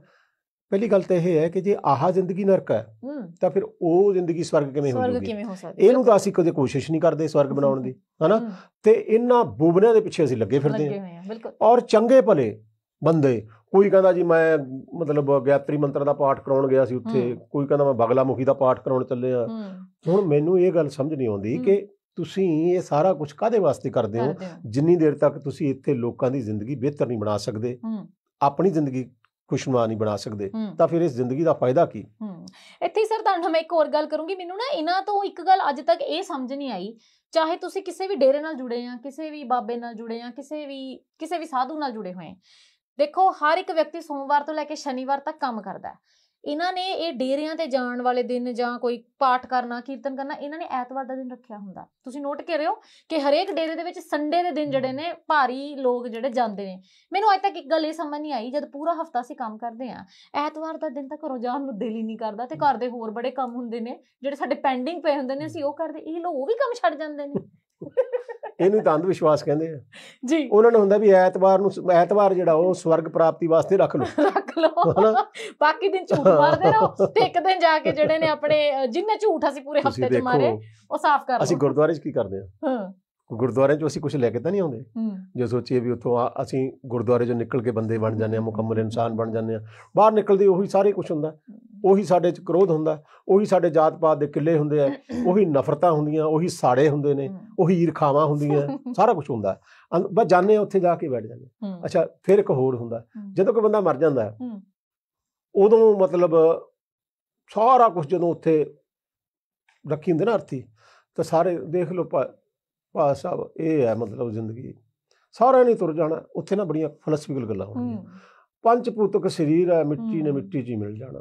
ਪਹਿਲੀ ਗੱਲ ਤਾਂ ਇਹ ਹੈ ਕਿ ਜੇ ਆਹ ਜ਼ਿੰਦਗੀ ਨਰਕ ਹੈ ਤਾਂ ਫਿਰ ਉਹ ਜ਼ਿੰਦਗੀ ਸਵਰਗ ਕਿਵੇਂ ਹੋ ਜੂਗੀ ਇਹਨੂੰ ਤਾਂ ਅਸੀਂ ਕਦੇ ਕੋਸ਼ਿਸ਼ ਨਹੀਂ ਕਰਦੇ ਸਵਰਗ ਬਣਾਉਣ ਦੀ ਹਨਾ ਤੇ ਇਹਨਾਂ ਬੂਬਨਿਆਂ ਦੇ ਪਿੱਛੇ ਅਸੀਂ ਲੱਗੇ ਫਿਰਦੇ ਹਾਂ ਔਰ ਚੰਗੇ ਭਲੇ ਬੰਦੇ ਕੋਈ ਕਹਿੰਦਾ ਜੀ ਮੈਂ ਮਤਲਬ ਗਾਇਤਰੀ ਮੰਤਰ ਦਾ ਪਾਠ ਕਰਾਉਣ ਗਿਆ ਸੀ ਉੱਥੇ ਕੋਈ ਕਹਿੰਦਾ ਮੈਂ ਬਗਲਾ ਮੁਖੀ ਦਾ ਪਾਠ ਕਰਾਉਣ ਚੱਲੇ ਆ ਹੁਣ ਮੈਨੂੰ ਇਹ ਗੱਲ ਸਮਝ ਨਹੀਂ ਆਉਂਦੀ ਕਿ ਤੁਸੀਂ ਇਹ ਸਾਰਾ ਕੁਝ ਕਾਦੇ ਵਾਸਤੇ ਕਰਦੇ ਹੋ ਜਿੰਨੀ ਦੇਰ ਤੱਕ ਤੁਸੀਂ ਇੱਥੇ ਲੋਕਾਂ ਦੀ ਜ਼ਿੰਦਗੀ ਬਿਹਤਰ ਨਹੀਂ ਬਣਾ ਸਕਦੇ ਆਪਣੀ ਜ਼ਿੰਦਗੀ ਖੁਸ਼ਮਾ ਨਹੀਂ ਬਣਾ ਸਕਦੇ ਤਾਂ ਫਿਰ ਇਸ ਜ਼ਿੰਦਗੀ ਦਾ ਫਾਇਦਾ ਕੀ ਇੱਥੇ ਸਰ ਤੁਹਾਨੂੰ ਮੈਂ ਇੱਕ ਹੋਰ ਗੱਲ ਕਰੂੰਗੀ ਮੈਨੂੰ ਨਾ ਇਹਨਾਂ ਤੋਂ ਇੱਕ ਗੱਲ ਅੱਜ ਤੱਕ ਇਹ ਸਮਝ ਨਹੀਂ ਆਈ ਚਾਹੇ ਤੁਸੀਂ ਕਿਸੇ ਵੀ ਡੇਰੇ ਨਾਲ ਜੁੜੇ ਆ ਕਿਸੇ ਵੀ ਬਾਬੇ ਨਾਲ ਜੁੜੇ ਆ ਕਿਸੇ ਵੀ ਕਿਸੇ ਵੀ ਸਾਧੂ ਨਾਲ ਜੁੜੇ ਹੋਏ ਦੇਖੋ ਹਰ ਇੱਕ ਵਿਅਕਤੀ ਸੋਮਵਾਰ ਤੋਂ ਲੈ ਕੇ ਸ਼ਨੀਵਾਰ ਤੱਕ ਕੰਮ ਕਰਦਾ ਹੈ ਇਹਨਾਂ ਨੇ ਇਹ ਡੇਰਿਆਂ ਤੇ ਜਾਣ ਵਾਲੇ ਦਿਨ ਜਾਂ ਕੋਈ ਪਾਠ ਕਰਨਾ ਕੀਰਤਨ ਕਰਨਾ ਇਹਨਾਂ ਨੇ ਐਤਵਾਰ ਦਾ ਦਿਨ ਰੱਖਿਆ ਹੁੰਦਾ ਤੁਸੀਂ ਨੋਟ ਕਰ ਰਹੇ ਹੋ ਕਿ ਹਰੇਕ ਡੇਰੇ ਦੇ ਵਿੱਚ ਸੰਡੇ ਦੇ ਦਿਨ ਜਿਹੜੇ ਨੇ ਭਾਰੀ ਲੋਕ ਜਿਹੜੇ ਜਾਂਦੇ ਨੇ ਮੈਨੂੰ ਅੱਜ ਤੱਕ ਇੱਕ ਗੱਲ ਇਹ ਸਮਝ ਨਹੀਂ ਆਈ ਜਦ ਪੂਰਾ ਹਫਤਾ ਸੀ ਕੰਮ ਕਰਦੇ ਆ ਐਤਵਾਰ ਦਾ ਦਿਨ ਤਾਂ ਘਰੋਂ ਜਾਣ ਨੂੰ ਦਿਲ ਹੀ ਨਹੀਂ ਕਰਦਾ ਤੇ ਘਰ ਦੇ ਹੋਰ ਬੜੇ ਕੰਮ ਹੁੰਦੇ ਨੇ ਜਿਹੜੇ ਸਾਡੇ ਪੈਂਡਿੰਗ ਪਏ ਹੁੰਦੇ ਨੇ ਅਸੀਂ ਉਹ ਕਰਦੇ ਇਹ ਲੋਕ ਉਹ ਵੀ ਕੰਮ ਛੱਡ ਜਾਂਦੇ ਨੇ ਇਹਨੂੰ ਤਾਂ ਅੰਧ ਵਿਸ਼ਵਾਸ ਕਹਿੰਦੇ ਆ ਜੀ ਉਹਨਾਂ ਨੂੰ ਹੁੰਦਾ ਵੀ ਐਤਵਾਰ ਨੂੰ ਐਤਵਾਰ ਜਿਹੜਾ ਉਹ ਸਵਰਗ ਪ੍ਰਾਪਤੀ ਵਾਸਤੇ ਰੱਖ ਲਓ ਰੱਖ ਲਓ ਹਨਾ ਬਾਕੀ ਦਿਨ ਝੂਠ ਮਾਰਦੇ ਰਹੋ ਤੇ ਇੱਕ ਦਿਨ ਜਾ ਕੇ ਜਿਹੜੇ ਨੇ ਆਪਣੇ ਜਿੰਨੇ ਝੂਠ ਅਸੀਂ ਪੂਰੇ ਹਫਤੇ 'ਚ ਮਾਰੇ ਉਹ ਸਾਫ਼ ਕਰ ਲਓ ਅਸੀਂ ਗੁਰਦੁਆਰੇ 'ਚ ਕੀ ਕਰਦੇ ਆ ਹਾਂ ਗੁਰਦੁਆਰੇ 'ਚ ਅਸੀਂ ਕੁਝ ਲੈ ਕੇ ਤਾਂ ਨਹੀਂ ਆਉਂਦੇ ਜੇ ਸੋਚੀਏ ਵੀ ਉੱਥੋਂ ਅਸੀਂ ਗੁਰਦੁਆਰੇ 'ਚੋਂ ਨਿਕਲ ਕੇ ਬੰਦੇ ਬਣ ਜਾਂਦੇ ਆ ਮੁਕੰਮਲ ਇਨਸਾਨ ਬਣ ਜਾਂਦੇ ਆ ਬਾਹਰ ਨਿਕਲਦੇ ਉਹੀ ਸਾਰੇ ਕੁਝ ਹੁੰਦਾ ਉਹੀ ਸਾਡੇ 'ਚ ਕ੍ਰੋਧ ਹੁੰਦਾ ਉਹੀ ਸਾਡੇ ਜਾਤ ਪਾਤ ਦੇ ਕਿੱਲੇ ਹੁੰਦੇ ਆ ਉਹੀ ਨਫ਼ਰਤਾਂ ਹੁੰਦੀਆਂ ਉਹੀ ਸਾੜੇ ਹੁੰਦੇ ਨੇ ਉਹੀ ਈਰਖਾਵਾਂ ਹੁੰਦੀਆਂ ਸਾਰਾ ਕੁਝ ਹੁੰਦਾ ਬਸ ਜਾਣੇ ਉੱਥੇ ਜਾ ਕੇ ਬੈਠ ਜਾਂਦੇ ਅੱਛਾ ਫਿਰ ਇੱਕ ਹੋਰ ਹੁੰਦਾ ਜਦੋਂ ਕੋਈ ਬੰਦਾ ਮਰ ਜਾਂਦਾ ਉਦੋਂ ਮਤਲਬ ਸਾਰਾ ਕੁਝ ਜਦੋਂ ਉੱਥੇ ਰੱਖੀ ਹੁੰਦੇ ਨਾ ਅਰਥੀ ਤਾਂ ਸਾਰੇ ਦੇਖ ਲਓ ਭਾਅ ਸਾਹਿਬ ਇਹ ਹੈ ਮਤਲਬ ਜ਼ਿੰਦਗੀ ਸਾਰਿਆਂ ਨੇ ਤੁਰ ਜਾਣਾ ਉੱਥੇ ਨਾ ਬੜੀਆਂ ਫਲਸਫੀਕਲ ਗੱਲਾਂ ਹੋਣਗੀਆਂ ਪੰਜ ਪੂਤਕ ਸਰੀਰ ਹੈ ਮਿੱਟੀ ਨੇ ਮਿੱਟੀ 'ਚ ਹੀ ਮਿਲ ਜਾਣਾ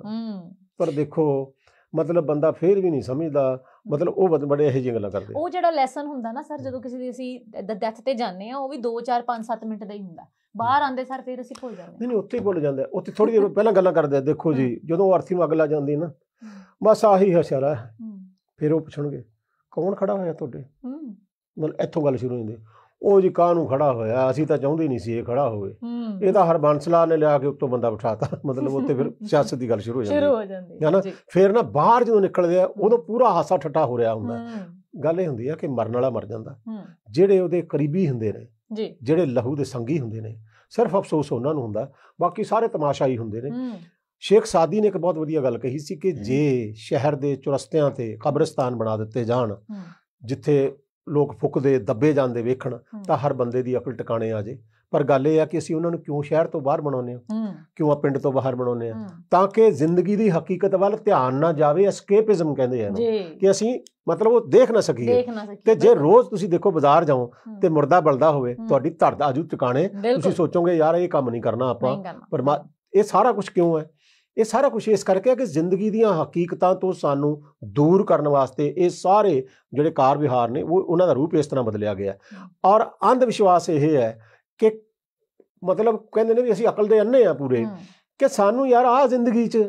ਪਰ ਦੇਖੋ ਮਤਲਬ ਬੰਦਾ ਫੇਰ ਵੀ ਨਹੀਂ ਸਮਝਦਾ ਮਤਲਬ ਉਹ ਬੜੇ ਇਹੋ ਜਿਹੀਆਂ ਗੱਲਾਂ ਕਰਦੇ ਉਹ ਜਿਹੜਾ ਲੈਸਨ ਹੁੰਦਾ ਨਾ ਸਰ ਜਦੋਂ ਕਿਸੇ ਦੀ ਅਸੀਂ ਡੈਥ ਤੇ ਜਾਂਦੇ ਆ ਉਹ ਵੀ 2 4 5 7 ਮਿੰਟ ਦਾ ਹੀ ਹੁੰਦਾ ਬਾਹਰ ਆਂਦੇ ਸਰ ਫੇਰ ਅਸੀਂ ਭੁੱਲ ਜਾਂਦੇ ਨਹੀਂ ਨਹੀਂ ਉੱਥੇ ਹੀ ਭੁੱਲ ਜਾਂਦੇ ਉੱਥੇ ਥੋੜੀ ਦੇਰ ਪਹਿਲਾਂ ਗੱਲਾਂ ਕਰਦੇ ਆ ਦੇਖੋ ਜੀ ਜਦੋਂ ਅਰਥੀ ਨੂੰ ਲਾ ਜਾਂਦੀ ਨਾ ਬਸ ਆਹੀ ਹਸ਼ਰਾ ਫਿਰ ਉਹ ਪੁੱਛਣਗੇ ਕੌਣ ਖੜਾ ਹੋਇਆ ਤੁਹਾਡੇ ਮਤਲਬ ਇੱਥੋਂ ਗੱਲ ਸ਼ੁਰੂ ਹੁੰਦੀ ਉਹ ਜੀ ਕਾਹ ਨੂੰ ਖੜਾ ਹੋਇਆ ਅਸੀਂ ਤਾਂ ਚਾਹੁੰਦੇ ਨਹੀਂ ਸੀ ਇਹ ਖੜਾ ਹੋਵੇ ਇਹ ਤਾਂ ਹਰਬੰਸਲਾ ਨੇ ਲਿਆ ਕੇ ਉੱਤੋਂ ਬੰਦਾ ਬਿਠਾਤਾ <laughs> ਮਤਲਬ ਉੱਤੇ ਫਿਰ ਸਿਆਸਤ ਦੀ ਗੱਲ ਸ਼ੁਰੂ ਹੋ ਜਾਂਦੀ ਸ਼ੁਰੂ ਹੋ ਜਾਂਦੀ ਹੈ ਨਾ ਫਿਰ ਨਾ ਬਾਹਰ ਜਦੋਂ ਨਿਕਲਦੇ ਆ ਉਦੋਂ ਪੂਰਾ ਹਾਸਾ ਠੱਟਾ ਹੋ ਰਿਹਾ ਹੁੰਦਾ ਗੱਲ ਇਹ ਹੁੰਦੀ ਆ ਕਿ ਮਰਨ ਵਾਲਾ ਮਰ ਜਾਂਦਾ ਜਿਹੜੇ ਉਹਦੇ ਕਰੀਬੀ ਹੁੰਦੇ ਨੇ ਜੀ ਜਿਹੜੇ ਲਹੂ ਦੇ ਸੰਗੀ ਹੁੰਦੇ ਨੇ ਸਿਰਫ ਅਫਸੋਸ ਉਹਨਾਂ ਨੂੰ ਹੁੰਦਾ ਬਾਕੀ ਸਾਰੇ ਤਮਾਸ਼ਾਈ ਹੁੰਦੇ ਨੇ ਸ਼ੇਖ ਸਾਦੀ ਨੇ ਇੱਕ ਬਹੁਤ ਵਧੀਆ ਗੱਲ ਕਹੀ ਸੀ ਕਿ ਜੇ ਸ਼ਹਿਰ ਦੇ ਚੁਰਸਤਿਆਂ ਤੇ ਕਬਰਿਸਤਾਨ ਬਣਾ ਦਿੱਤੇ ਜਾਣ ਜਿੱਥੇ ਲੋਕ ਫੁੱਕਦੇ ਦੱਬੇ ਜਾਂਦੇ ਵੇਖਣ ਤਾਂ ਹਰ ਬੰਦੇ ਦੀ ਅਕਲ ਟਿਕਾਣੇ ਆ ਜੇ ਪਰ ਗੱਲ ਇਹ ਆ ਕਿ ਅਸੀਂ ਉਹਨਾਂ ਨੂੰ ਕਿਉਂ ਸ਼ਹਿਰ ਤੋਂ ਬਾਹਰ ਬਣਾਉਨੇ ਆ ਕਿਉਂ ਆ ਪਿੰਡ ਤੋਂ ਬਾਹਰ ਬਣਾਉਨੇ ਆ ਤਾਂ ਕਿ ਜ਼ਿੰਦਗੀ ਦੀ ਹਕੀਕਤ ਵੱਲ ਧਿਆਨ ਨਾ ਜਾਵੇ ਐਸਕੇਪਿਜ਼ਮ ਕਹਿੰਦੇ ਆ ਕਿ ਅਸੀਂ ਮਤਲਬ ਉਹ ਦੇਖ ਨਾ ਸਕੀਏ ਤੇ ਜੇ ਰੋਜ਼ ਤੁਸੀਂ ਦੇਖੋ ਬਾਜ਼ਾਰ ਜਾਓ ਤੇ ਮੁਰਦਾ ਬਲਦਾ ਹੋਵੇ ਤੁਹਾਡੀ ਧੜ ਦਾ ਅਜੂ ਟਿਕਾਣੇ ਤੁਸੀਂ ਸੋਚੋਗੇ ਯਾਰ ਇਹ ਕੰਮ ਨਹੀਂ ਕਰਨਾ ਆਪਾਂ ਪਰ ਇਹ ਸਾਰਾ ਕੁਝ ਕਿਉਂ ਹੈ ਇਹ ਸਾਰਾ ਕੁਝ ਇਸ ਕਰਕੇ ਕਿ ਜ਼ਿੰਦਗੀ ਦੀਆਂ ਹਕੀਕਤਾਂ ਤੋਂ ਸਾਨੂੰ ਦੂਰ ਕਰਨ ਵਾਸਤੇ ਇਹ ਸਾਰੇ ਜਿਹੜੇ ਕਾਰ ਵਿਹਾਰ ਨੇ ਉਹ ਉਹਨਾਂ ਦਾ ਰੂਪ ਇਸ ਤਰ੍ਹਾਂ ਬਦਲਿਆ ਗਿਆ ਔਰ ਅੰਧ ਵਿਸ਼ਵਾਸ ਇਹ ਹੈ ਕਿ ਮਤਲਬ ਕਹਿੰਦੇ ਨੇ ਵੀ ਅਸੀਂ ਅਕਲ ਦੇ ਅੰਨੇ ਆ ਪੂਰੇ ਕਿ ਸਾਨੂੰ ਯਾਰ ਆਹ ਜ਼ਿੰਦਗੀ 'ਚ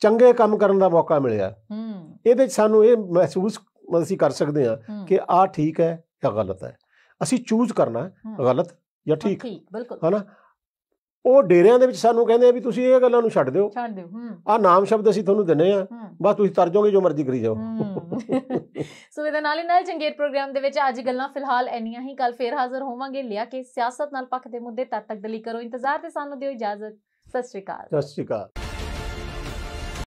ਚੰਗੇ ਕੰਮ ਕਰਨ ਦਾ ਮੌਕਾ ਮਿਲਿਆ ਇਹਦੇ 'ਚ ਸਾਨੂੰ ਇਹ ਮਹਿਸੂਸ ਅਸੀਂ ਕਰ ਸਕਦੇ ਆ ਕਿ ਆਹ ਠੀਕ ਹੈ ਜਾਂ ਗਲਤ ਹੈ ਅਸੀਂ ਚੂਜ਼ ਕਰਨਾ ਹੈ ਗਲਤ ਜਾਂ ਠੀਕ ਹੈ ਨਾ ਉਹ ਡੇਰਿਆਂ ਦੇ ਵਿੱਚ ਸਾਨੂੰ ਕਹਿੰਦੇ ਆ ਵੀ ਤੁਸੀਂ ਇਹ ਗੱਲਾਂ ਨੂੰ ਛੱਡ ਦਿਓ ਛੱਡ ਦਿਓ ਹੂੰ ਆ ਨਾਮ ਸ਼ਬਦ ਅਸੀਂ ਤੁਹਾਨੂੰ ਦਿੰਨੇ ਆ ਬਸ ਤੁਸੀਂ ਤਰ ਜਾਓਗੇ ਜੋ ਮਰਜ਼ੀ ਕਰੀ ਜਾਓ <laughs> ਸੋ ਇਹਦੇ ਨਾਲ ਹੀ ਨਾਲ ਚੰਗੇਰ ਪ੍ਰੋਗਰਾਮ ਦੇ ਵਿੱਚ ਅੱਜ ਗੱਲਾਂ ਫਿਲਹਾਲ ਇੰਨੀਆਂ ਹੀ ਕੱਲ ਫੇਰ ਹਾਜ਼ਰ ਹੋਵਾਂਗੇ ਲਿਆ ਕੇ ਸਿਆਸਤ ਨਾਲ ਪੱਖ ਦੇ ਮੁੱਦੇ ਤਦ ਤੱਕ ਦਲੀ ਕਰੋ ਇੰਤਜ਼ਾਰ ਤੇ ਸਾਨੂੰ ਦਿਓ ਇਜਾਜ਼ਤ ਸਤਿ ਸ਼੍ਰੀ ਅਕਾਲ ਸਤਿ ਸ਼੍ਰੀ ਅਕਾਲ